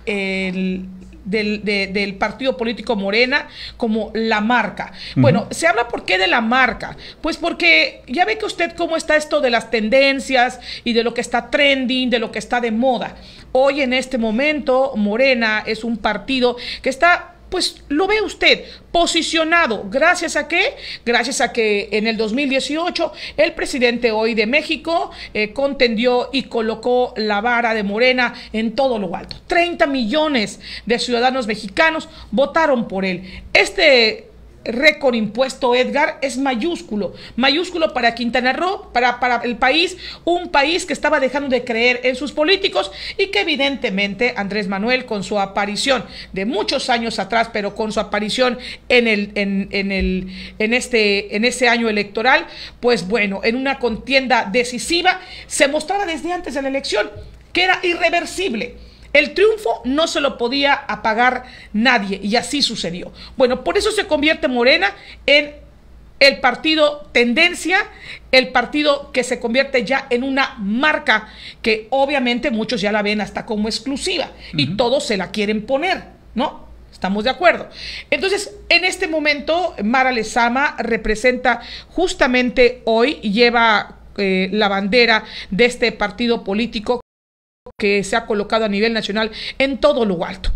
el del, partido político Morena como la marca. Bueno, se habla por qué de la marca. Pues porque ya ve que usted cómo está esto de las tendencias y de lo que está trending, de lo que está de moda. Hoy en este momento Morena es un partido que está pues lo ve usted posicionado. ¿Gracias a qué? Gracias a que en el 2018 el presidente hoy de México eh, contendió y colocó la vara de Morena en todo lo alto. 30 millones de ciudadanos mexicanos votaron por él. Este récord impuesto Edgar es mayúsculo, mayúsculo para Quintana Roo, para, para el país, un país que estaba dejando de creer en sus políticos y que evidentemente Andrés Manuel con su aparición de muchos años atrás, pero con su aparición en el en, el en este en ese año electoral, pues bueno, en una contienda decisiva se mostraba desde antes de la elección que era irreversible el triunfo no se lo podía apagar nadie y así sucedió. Bueno, por eso se convierte Morena en el partido tendencia, el partido que se convierte ya en una marca que obviamente muchos ya la ven hasta como exclusiva y todos se la quieren poner, ¿no? Estamos de acuerdo. Entonces, en este momento, Mara Lezama representa justamente hoy, lleva eh, la bandera de este partido político que se ha colocado a nivel nacional en todo lo alto.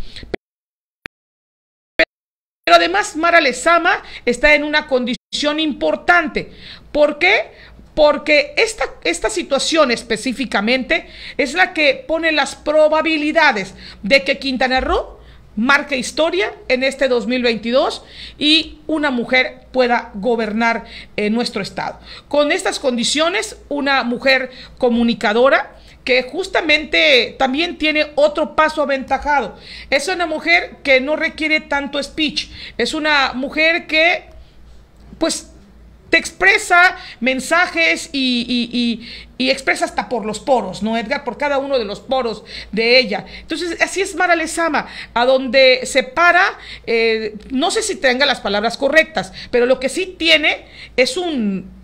Pero además Mara Lezama está en una condición importante. ¿Por qué? Porque esta, esta situación específicamente es la que pone las probabilidades de que Quintana Roo marque historia en este 2022 y una mujer pueda gobernar en eh, nuestro estado. Con estas condiciones, una mujer comunicadora, que justamente también tiene otro paso aventajado. Es una mujer que no requiere tanto speech. Es una mujer que, pues, te expresa mensajes y, y, y, expresa hasta por los poros, ¿no, Edgar? Por cada uno de los poros de ella. Entonces, así es Mara Lezama, a donde se para, eh, no sé si tenga las palabras correctas, pero lo que sí tiene es un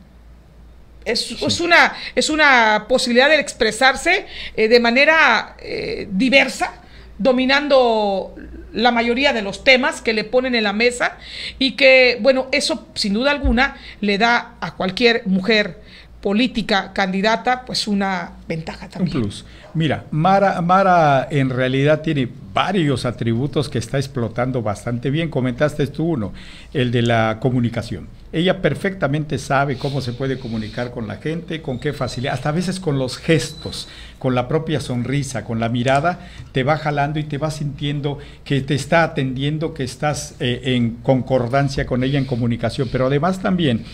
es, es, una, es una posibilidad de expresarse eh, de manera eh, diversa, dominando la mayoría de los temas que le ponen en la mesa y que, bueno, eso sin duda alguna le da a cualquier mujer política candidata pues una ventaja también. Mira, Mara, Mara en realidad tiene varios atributos que está explotando bastante bien. Comentaste tú uno, el de la comunicación. Ella perfectamente sabe cómo se puede comunicar con la gente, con qué facilidad, hasta a veces con los gestos, con la propia sonrisa, con la mirada, te va jalando y te va sintiendo que te está atendiendo, que estás eh, en concordancia con ella, en comunicación. Pero además también,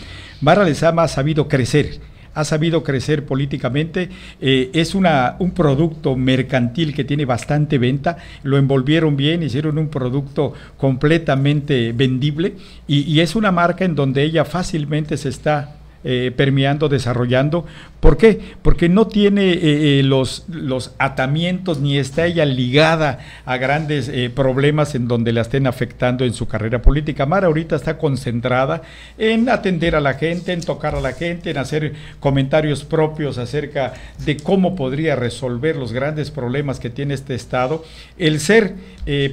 Mara les ha sabido crecer ha sabido crecer políticamente, eh, es una, un producto mercantil que tiene bastante venta, lo envolvieron bien, hicieron un producto completamente vendible y es una marca en donde ella fácilmente se está eh, permeando, desarrollando. ¿Por qué? Porque no tiene eh, eh, los, los atamientos ni está ella ligada a grandes problemas en donde la estén afectando en su carrera política. Mara ahorita está concentrada en atender a la gente, en tocar a la gente, en hacer comentarios propios acerca de cómo podría resolver los grandes problemas que tiene este Estado. El ser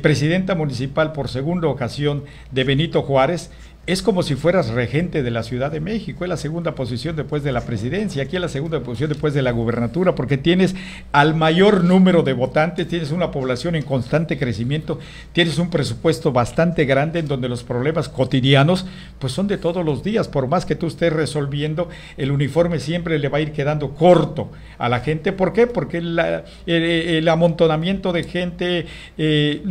presidenta municipal por segunda ocasión de Benito Juárez, es como si fueras regente de la Ciudad de México, es la segunda posición después de la presidencia, aquí es la segunda posición después de la gubernatura, porque tienes al mayor número de votantes, tienes una población en constante crecimiento, tienes un presupuesto bastante grande en donde los problemas cotidianos pues son de todos los días, por más que tú estés resolviendo, el uniforme siempre le va a ir quedando corto a la gente, ¿por qué? Porque el, amontonamiento de gente, eh,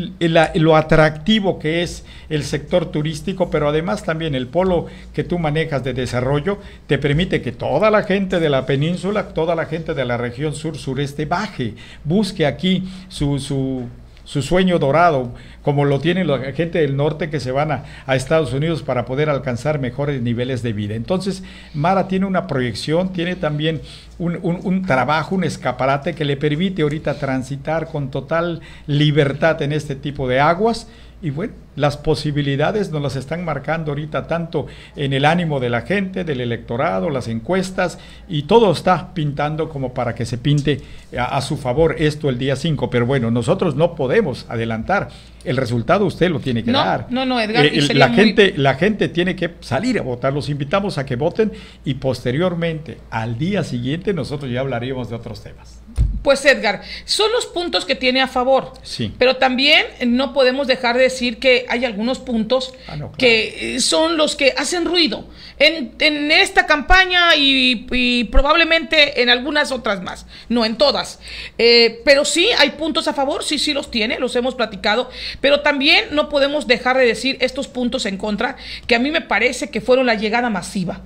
lo atractivo que es el sector turístico, pero además también el polo que tú manejas de desarrollo, te permite que toda la gente de la península, toda la gente de la región sur-sureste baje, busque aquí su, su sueño dorado, como lo tiene la gente del norte que se van a, Estados Unidos para poder alcanzar mejores niveles de vida. Entonces, Mara tiene una proyección, tiene también un, un, trabajo, un escaparate que le permite ahorita transitar con total libertad en este tipo de aguas y bueno, las posibilidades nos las están marcando ahorita tanto en el ánimo de la gente, del electorado, las encuestas, y todo está pintando como para que se pinte a, su favor esto el día 5. Pero bueno, nosotros no podemos adelantar. El resultado usted lo tiene que dar. No, no, Edgar. Eh, la, gente, la gente tiene que salir a votar. Los invitamos a que voten y posteriormente, al día siguiente, nosotros ya hablaríamos de otros temas. Pues Edgar, son los puntos que tiene a favor. Sí. Pero también no podemos dejar de decir que hay algunos puntos ah, que eh, son los que hacen ruido en, esta campaña y, probablemente en algunas otras más, no en todas. Eh, pero sí hay puntos a favor, sí, sí los tiene, los hemos platicado. Pero también no podemos dejar de decir estos puntos en contra, que a mí me parece que fueron la llegada masiva.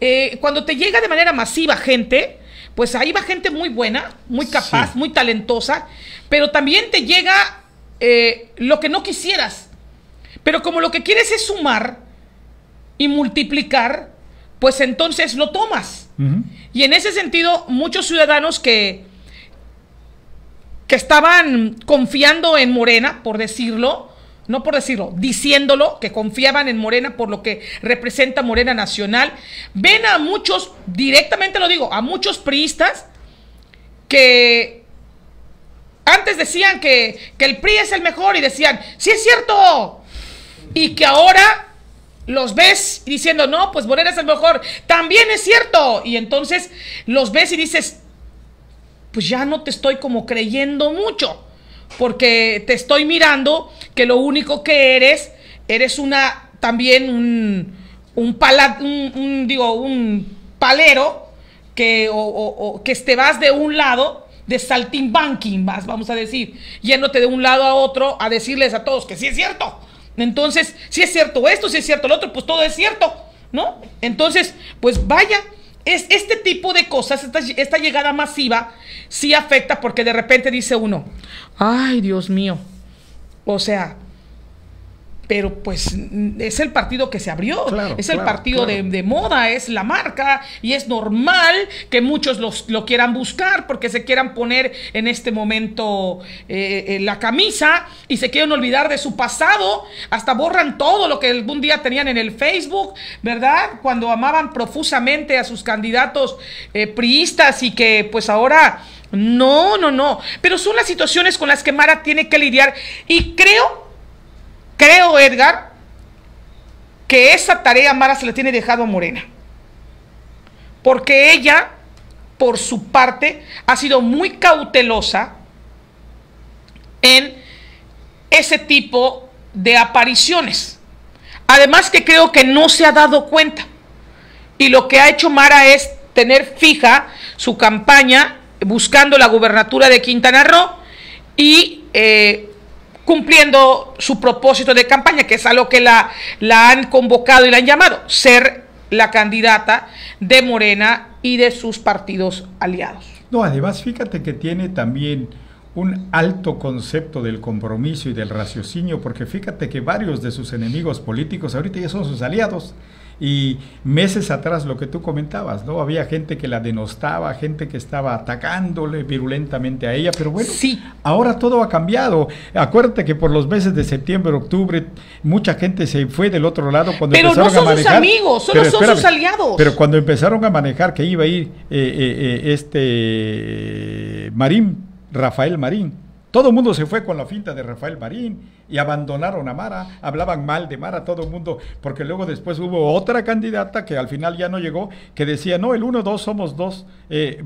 Eh, cuando te llega de manera masiva gente, pues ahí va gente muy buena, muy capaz, muy talentosa, pero también te llega eh, lo que no quisieras. Pero como lo que quieres es sumar y multiplicar, pues entonces lo tomas. Y en ese sentido, muchos ciudadanos que, que estaban confiando en Morena, por decirlo, no por decirlo, diciéndolo, que confiaban en Morena por lo que representa Morena Nacional. Ven a muchos, directamente lo digo, a muchos priistas que antes decían que, que el PRI es el mejor y decían, sí es cierto, y que ahora los ves diciendo, no, pues Morena es el mejor, también es cierto, y entonces los ves y dices, pues ya no te estoy como creyendo mucho porque te estoy mirando que lo único que eres, eres una, también un, un, un, digo, un palero que, o, que te vas de un lado de saltimbanking, vas, vamos a decir, yéndote de un lado a otro a decirles a todos que sí es cierto. Entonces, si es cierto esto, si es cierto lo otro, pues todo es cierto, ¿no? Entonces, pues vaya, es, este tipo de cosas, esta, esta llegada masiva, sí afecta porque de repente dice uno, ay Dios mío, o sea, pero pues es el partido que se abrió, es el partido De, moda, es la marca y es normal que muchos los, lo quieran buscar porque se quieran poner en este momento eh, la camisa y se quieren olvidar de su pasado, hasta borran todo lo que algún día tenían en el Facebook, ¿verdad? Cuando amaban profusamente a sus candidatos eh, priistas y que pues ahora... No, no, no. Pero son las situaciones con las que Mara tiene que lidiar. Y creo Creo, Edgar, que esa tarea Mara se la tiene dejado a Morena. Porque ella, por su parte, ha sido muy cautelosa en ese tipo de apariciones. Además que creo que no se ha dado cuenta. Y lo que ha hecho Mara es tener fija su campaña buscando la gubernatura de Quintana Roo y eh, cumpliendo su propósito de campaña, que es a lo que la, la han convocado y la han llamado, ser la candidata de Morena y de sus partidos aliados. No, además fíjate que tiene también un alto concepto del compromiso y del raciocinio, porque fíjate que varios de sus enemigos políticos ahorita ya son sus aliados. Y meses atrás, lo que tú comentabas, ¿no? Había gente que la denostaba, gente que estaba atacándole virulentamente a ella, pero bueno, sí. ahora todo ha cambiado. Acuérdate que por los meses de septiembre, octubre, mucha gente se fue del otro lado cuando pero no a son sus amigos, solo son aliados. Pero cuando empezaron a manejar que iba a ir eh, eh, eh, este Marín, Rafael Marín, todo el mundo se fue con la finta de Rafael Marín y abandonaron a Mara, hablaban mal de Mara todo el mundo, porque luego después hubo otra candidata que al final ya no llegó, que decía, no, el 1 dos somos dos, eh,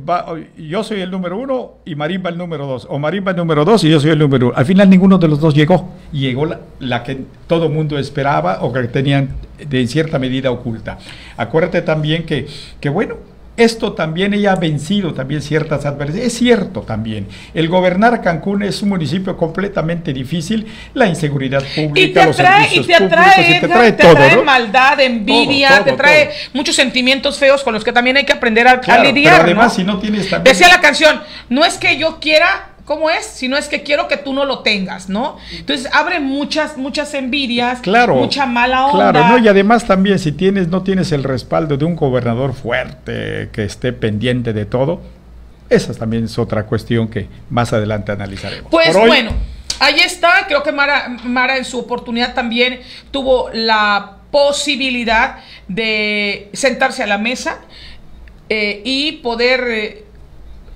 yo soy el número uno y Marín va el número dos, o Marín va el número dos y yo soy el número uno. Al final ninguno de los dos llegó, Y llegó la, que todo el mundo esperaba o que tenían de cierta medida oculta. Acuérdate también que, que bueno, esto también ella ha vencido también ciertas adversidades. Es cierto también, el gobernar Cancún es un municipio completamente difícil, la inseguridad pública, los y te trae, maldad, envidia, te trae muchos sentimientos feos con los que también hay que aprender a, lidiar. Pero además, si no tienes Decía la canción, no es que yo quiera ¿Cómo es? Si no es que quiero que tú no lo tengas, ¿no? Entonces abre muchas, muchas envidias, mucha mala onda. Claro, ¿no? y además también si tienes, no tienes el respaldo de un gobernador fuerte que esté pendiente de todo, esa también es otra cuestión que más adelante analizaremos. Pues bueno, ahí está, creo que Mara, en su oportunidad también tuvo la posibilidad de sentarse a la mesa eh, y poder eh,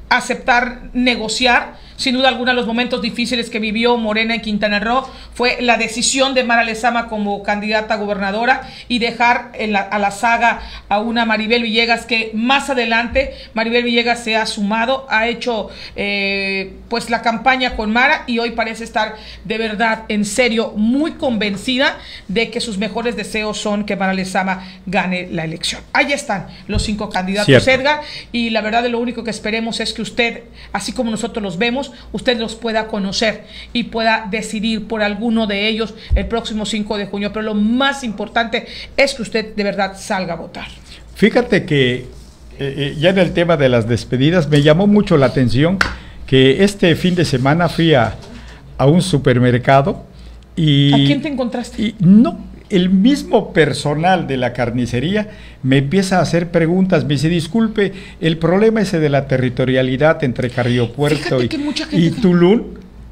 aceptar negociar sin duda alguna, los momentos difíciles que vivió Morena en Quintana Roo fue la decisión de Mara Lezama como candidata a gobernadora y dejar a la saga a una Maribel Villegas que más adelante Maribel Villegas se ha sumado, ha hecho eh, pues la campaña con Mara y hoy parece estar de verdad, en serio, muy convencida de que sus mejores deseos son que Mara Lezama gane la elección. Ahí están los cinco candidatos, Edgar, y la verdad de lo único que esperemos es que usted, así como nosotros los vemos, usted los pueda conocer y pueda decidir por alguno de ellos el próximo 5 de junio. Pero lo más importante es que usted de verdad salga a votar. Fíjate que eh, eh, ya en el tema de las despedidas me llamó mucho la atención que este fin de semana fui a, un supermercado y... ¿A quién te encontraste? no, el mismo personal de la carnicería me empieza a hacer preguntas. Me dice, disculpe, el problema ese de la territorialidad entre Carriopuerto y, y Tulum.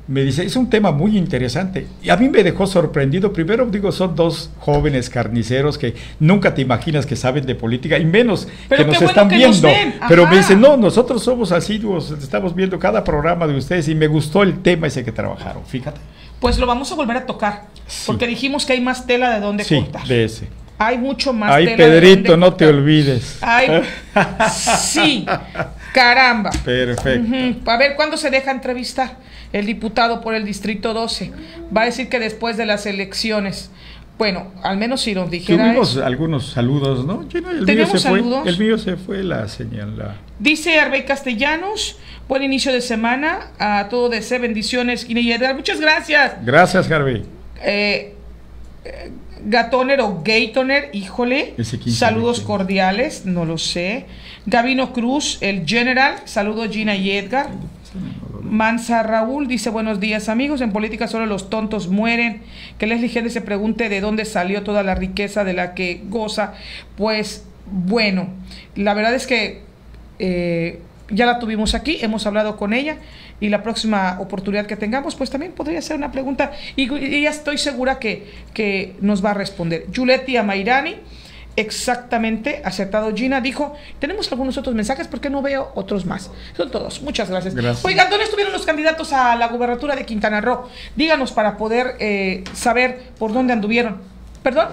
Me dice, es un tema muy interesante. Y a mí me dejó sorprendido. Primero, digo, son dos jóvenes carniceros que nunca te imaginas que saben de política, y menos que nos están viendo. Pero me dice, no, nosotros somos asiduos, estamos viendo cada programa de ustedes y me gustó el tema ese que trabajaron. Fíjate pues lo vamos a volver a tocar. Porque dijimos que hay más tela de donde sí, De ese. Hay mucho más tela Pedrito, no te olvides. Ay, sí, caramba. Perfecto. A ver, ¿cuándo se deja entrevistar el diputado por el Distrito 12? Va a decir que después de las elecciones. Bueno, al menos si nos dijera. Tuvimos algunos saludos, ¿no? el ¿Tenemos mío se saludos? Fue, el mío se fue la señal. Dice Arbey Castellanos, buen inicio de semana. A todo deseo bendiciones, Edgar, Muchas gracias. Gracias, Harvey. Eh, Gatoner o Gaytoner, híjole. Saludos cordiales, no lo sé. Gabino Cruz, el General. Saludos, Gina y Edgar. Mansa Raúl dice buenos días amigos, en política solo los tontos mueren, que Leslie y se pregunte de dónde salió toda la riqueza de la que goza, pues bueno, la verdad es que eh, ya la tuvimos aquí, hemos hablado con ella y la próxima oportunidad que tengamos, pues también podría ser una pregunta y, ya estoy segura que, que nos va a responder. Juletti Amairani. Exactamente, acertado Gina. Dijo, tenemos algunos otros mensajes porque no veo otros más. Son todos, muchas gracias. Oigan, ¿dónde estuvieron los candidatos a la gubernatura de Quintana Roo? Díganos para poder eh, saber por dónde anduvieron. ¿Perdón?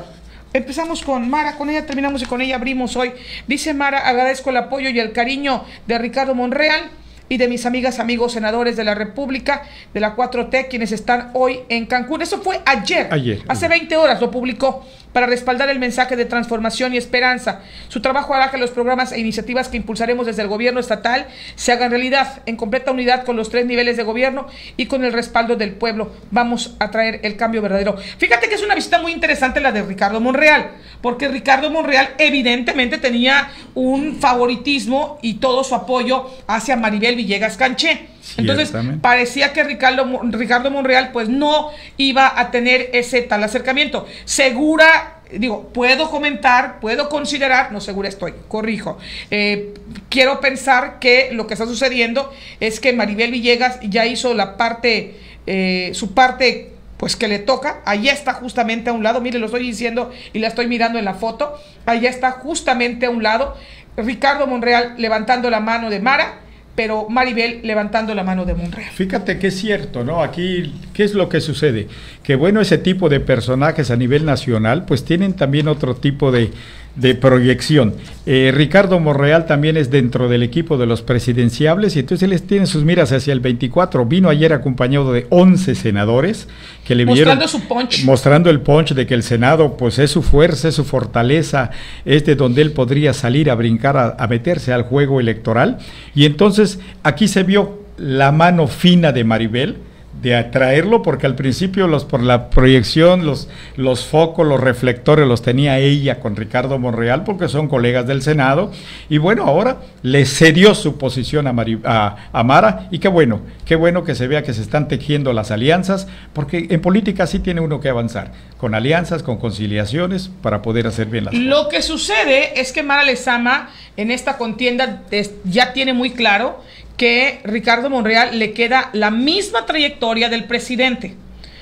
Empezamos con Mara, con ella terminamos y con ella abrimos hoy. Dice Mara, agradezco el apoyo y el cariño de Ricardo Monreal y de mis amigas, amigos senadores de la República, de la 4T, quienes están hoy en Cancún. Eso fue ayer, ayer hace 20 horas lo publicó para respaldar el mensaje de transformación y esperanza. Su trabajo hará que los programas e iniciativas que impulsaremos desde el gobierno estatal se hagan realidad en completa unidad con los tres niveles de gobierno y con el respaldo del pueblo. Vamos a traer el cambio verdadero. Fíjate que es una visita muy interesante la de Ricardo Monreal, porque Ricardo Monreal evidentemente tenía un favoritismo y todo su apoyo hacia Maribel Villegas Canché. Entonces parecía que Ricardo, Ricardo Monreal pues no iba a tener ese tal acercamiento. Segura digo, puedo comentar, puedo considerar, no segura estoy, corrijo, eh, quiero pensar que lo que está sucediendo es que Maribel Villegas ya hizo la parte, eh, su parte pues que le toca, allí está justamente a un lado, mire, lo estoy diciendo y la estoy mirando en la foto, allá está justamente a un lado Ricardo Monreal levantando la mano de Mara, pero Maribel levantando la mano de Monreal. Fíjate que es cierto, ¿no? Aquí, ¿qué es lo que sucede? Que bueno, ese tipo de personajes a nivel nacional, pues tienen también otro tipo de, de proyección. Eh, Ricardo Morreal también es dentro del equipo de los presidenciables y entonces él tiene sus miras hacia el 24. Vino ayer acompañado de 11 senadores que le mostrando su ponche, mostrando el punch de que el Senado pues es su fuerza, es su fortaleza, es de donde él podría salir a brincar, a meterse al juego electoral. Y entonces aquí se vio la mano fina de Maribel de atraerlo, porque al principio los por la proyección, los, los focos, los reflectores los tenía ella con Ricardo Monreal, porque son colegas del Senado, y bueno, ahora le cedió su posición a, Mara, y qué bueno, qué bueno que se vea que se están tejiendo las alianzas, porque en política sí tiene uno que avanzar, con alianzas, con conciliaciones, para poder hacer bien las Lo cosas. Lo que sucede es que Mara Lezama en esta contienda ya tiene muy claro que Ricardo Monreal le queda la misma trayectoria del presidente.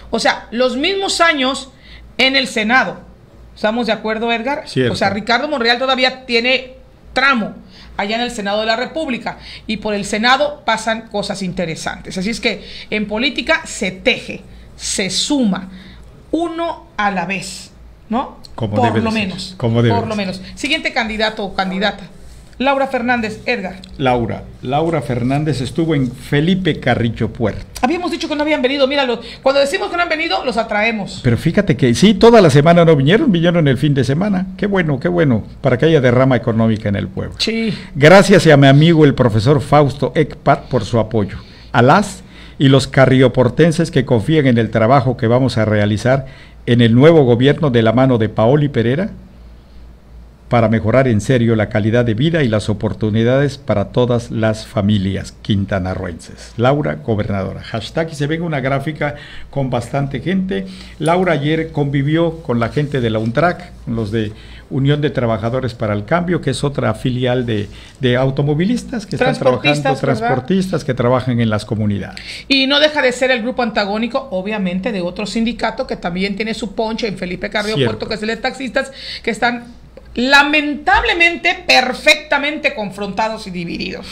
O sea, los mismos años en el Senado. ¿Estamos de acuerdo, Edgar? O sea, Ricardo Monreal todavía tiene tramo allá en el Senado de la República y por el Senado pasan cosas interesantes. Así es que en política se teje, se suma, uno a la vez, ¿no? Como por lo menos. Como por lo menos. Siguiente candidato o candidata. Laura Fernández, Edgar. Laura, Laura Fernández estuvo en Felipe Carrillo Puerto. Habíamos dicho que no habían venido, Míralo, Cuando decimos que no han venido, los atraemos. Pero fíjate que sí, toda la semana no vinieron, vinieron el fin de semana. Qué bueno, qué bueno, para que haya derrama económica en el pueblo. Sí. Gracias a mi amigo el profesor Fausto Ekpat por su apoyo. Alas y los carrioportenses que confían en el trabajo que vamos a realizar en el nuevo gobierno de la mano de Paoli Pereira para mejorar en serio la calidad de vida y las oportunidades para todas las familias quintanarruenses. Laura, gobernadora. Hashtag y se ve una gráfica con bastante gente. Laura ayer convivió con la gente de la UNTRAC, con los de Unión de Trabajadores para el Cambio, que es otra filial de, automovilistas que están trabajando, transportistas que trabajan en las comunidades. Y no deja de ser el grupo antagónico, obviamente, de otro sindicato que también tiene su ponche en Felipe Carrillo Puerto, que es el de taxistas, que están lamentablemente perfectamente confrontados y divididos.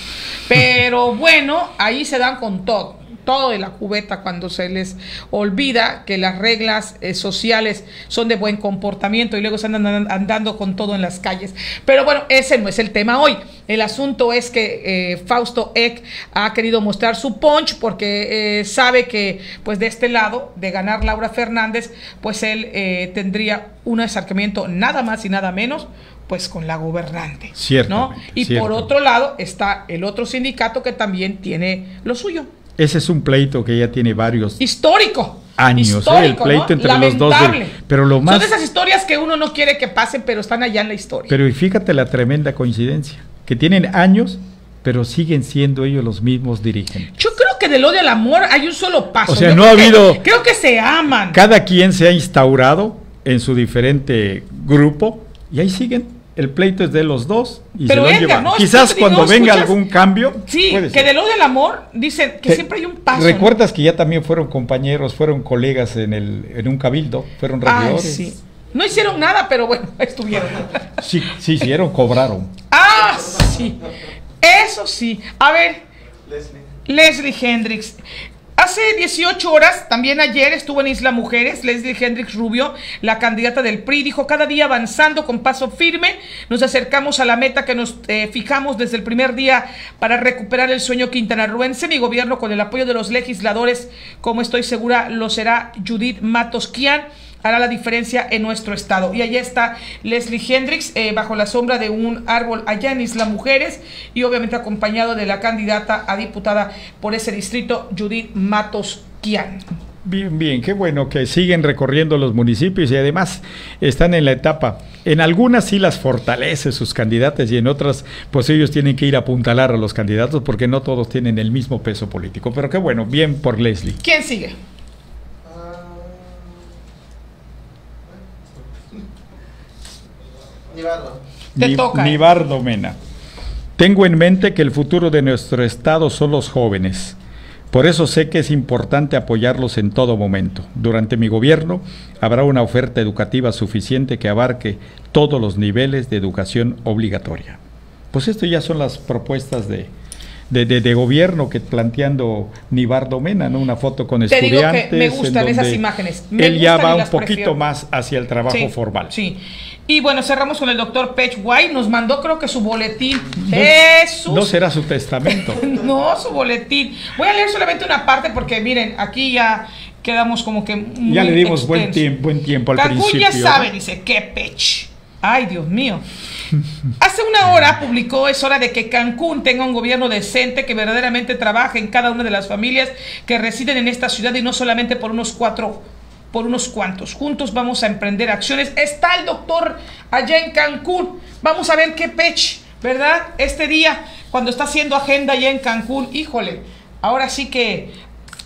Pero bueno, ahí se dan con todo todo de la cubeta cuando se les olvida que las reglas eh, sociales son de buen comportamiento y luego se andan andando con todo en las calles. Pero bueno, ese no es el tema hoy. El asunto es que eh, Fausto Eck ha querido mostrar su punch porque eh, sabe que pues de este lado, de ganar Laura Fernández, pues él tendría un acercamiento nada más y nada menos pues con la gobernante. ¿no? Y por otro lado está el otro sindicato que también tiene lo suyo. Ese es un pleito que ya tiene varios histórico años. ¿eh? El pleito entre los dos. pero Son esas historias que uno no quiere que pasen, pero están allá en la historia. Pero fíjate la tremenda coincidencia, que tienen años, pero siguen siendo ellos los mismos dirigen. Yo creo que del odio al amor hay un solo paso. O sea, no ha habido. Creo que se aman. Cada quien se ha instaurado en su diferente grupo y ahí siguen el pleito es de los dos y se lo llevan. Quizás cuando venga algún cambio. Sí, que de lo del amor dicen que, siempre hay un paso. ¿Recuerdas que ya también fueron compañeros, fueron colegas en, un cabildo, fueron regidores? Ay, sí. No hicieron nada, pero bueno, estuvieron. Sí, sí hicieron, cobraron. Ah, sí. Eso sí. A ver. Leslie. Leslie Hendricks. Hace 18 horas, también ayer, estuvo en Isla Mujeres, Leslie Hendrix Rubio, la candidata del PRI, dijo, cada día avanzando con paso firme, nos acercamos a la meta que nos eh, fijamos desde el primer día para recuperar el sueño quintanarruense. Mi gobierno, con el apoyo de los legisladores, como estoy segura lo será Judith Matosquian, hará la diferencia en nuestro estado. Y allá está Leslie Hendricks eh, bajo la sombra de un árbol allá en Isla Mujeres y obviamente acompañado de la candidata a diputada por ese distrito, Judith Matos Bien, bien, qué bueno que siguen recorriendo los municipios y además están en la etapa. En algunas sí las fortalece sus candidatos y en otras pues ellos tienen que ir a apuntalar a los candidatos porque no todos tienen el mismo peso político. Pero qué bueno, bien por Leslie. ¿Quién sigue? Eh. Mena. Tengo en mente que el futuro de nuestro Estado son los jóvenes. Por eso sé que es importante apoyarlos en todo momento. Durante mi gobierno habrá una oferta educativa suficiente que abarque todos los niveles de educación obligatoria. Pues esto ya son las propuestas de, de, de, de gobierno que planteando Nibardo Mena, ¿no? Una foto con estudiantes. me gustan esas imágenes. él ya va un poquito más hacia el trabajo formal. Sí. Y bueno, cerramos con el doctor Pech White. Nos mandó, creo que su boletín. No, No será su testamento. no, su boletín. Voy a leer solamente una parte porque, miren, aquí ya quedamos como que. ya le dimos buen, tiempo, buen tiempo al principio. ya sabe, dice, que Pech. Ay, Dios mío. Hace una hora publicó, es hora de que Cancún tenga un gobierno decente que verdaderamente trabaje en cada una de las familias que residen en esta ciudad y no solamente por unos cuatro por unos cuantos. Juntos vamos a emprender acciones. Está el doctor allá en Cancún. Vamos a ver qué pech, ¿verdad? Este día, cuando está haciendo agenda allá en Cancún, híjole, ahora sí que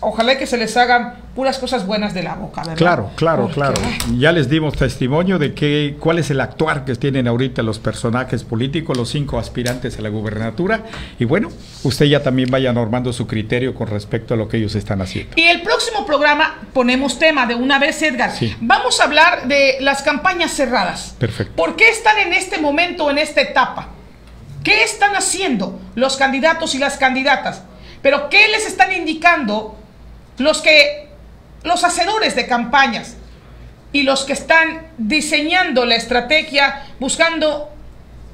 ojalá que se les hagan puras cosas buenas de la boca, ¿verdad? Claro, claro, claro. Eh, ya les dimos testimonio de cuál es el actuar que tienen ahorita los personajes políticos, los cinco aspirantes a la gubernatura. Y bueno, usted ya también vaya normando su criterio con respecto a lo que ellos están haciendo. Y el próximo programa ponemos tema de una vez, Edgar. Sí. Vamos a hablar de las campañas cerradas. Perfecto. ¿Por qué están en este momento, en esta etapa? ¿Qué están haciendo los candidatos y las candidatas? Pero ¿qué les están indicando los que los hacedores de campañas y los que están diseñando la estrategia buscando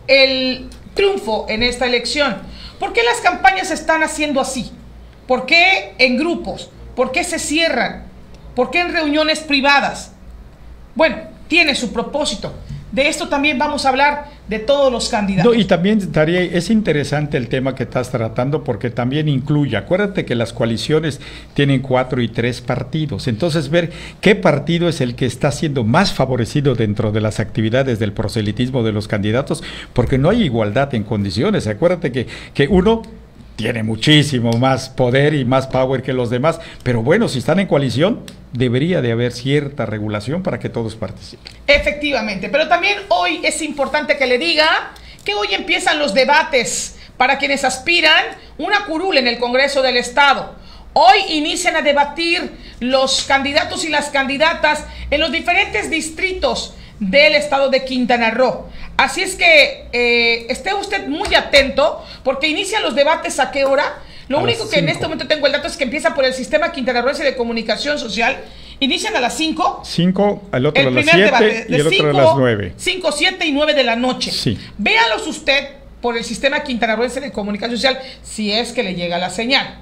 el triunfo en esta elección. ¿Por qué las campañas se están haciendo así? ¿Por qué en grupos? ¿Por qué se cierran? ¿Por qué en reuniones privadas? Bueno, tiene su propósito. De esto también vamos a hablar de todos los candidatos. No, y también, Daría, es interesante el tema que estás tratando porque también incluye, acuérdate que las coaliciones tienen cuatro y tres partidos, entonces ver qué partido es el que está siendo más favorecido dentro de las actividades del proselitismo de los candidatos, porque no hay igualdad en condiciones, acuérdate que, que uno tiene muchísimo más poder y más power que los demás, pero bueno, si están en coalición, debería de haber cierta regulación para que todos participen. Efectivamente, pero también hoy es importante que le diga que hoy empiezan los debates para quienes aspiran una curul en el Congreso del Estado. Hoy inician a debatir los candidatos y las candidatas en los diferentes distritos del estado de Quintana Roo. Así es que eh, esté usted muy atento porque inician los debates a qué hora. Lo único que en este momento tengo el dato es que empieza por el sistema quintanarroense de comunicación social. Inician a las 5. 5, al otro de las 7 y el otro las 9. 5, 7 y nueve de la noche. Sí. Véalos usted por el sistema quintanarroense de comunicación social si es que le llega la señal.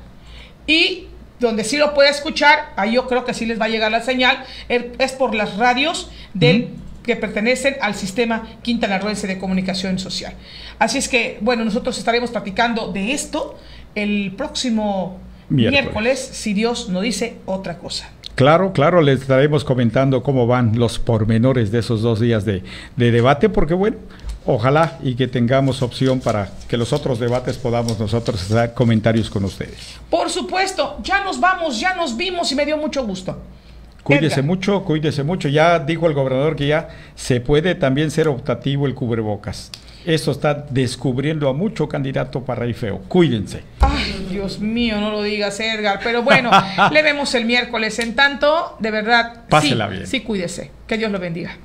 Y donde sí lo puede escuchar, ahí yo creo que sí les va a llegar la señal, er, es por las radios del que pertenecen al sistema quintanarroense de comunicación social. Así es que, bueno, nosotros estaremos platicando de esto el próximo miércoles, si Dios no dice otra cosa. Claro, claro, les estaremos comentando cómo van los pormenores de esos dos días de, de debate, porque bueno, ojalá y que tengamos opción para que los otros debates podamos nosotros hacer comentarios con ustedes. Por supuesto, ya nos vamos, ya nos vimos y me dio mucho gusto. Cuídese mucho, cuídese mucho. Ya dijo el gobernador que ya se puede también ser optativo el cubrebocas. Eso está descubriendo a mucho candidato para ahí feo. Cuídense. Ay, Dios mío, no lo digas, Edgar. Pero bueno, le vemos el miércoles. En tanto, de verdad, sí, cuídese. Que Dios lo bendiga.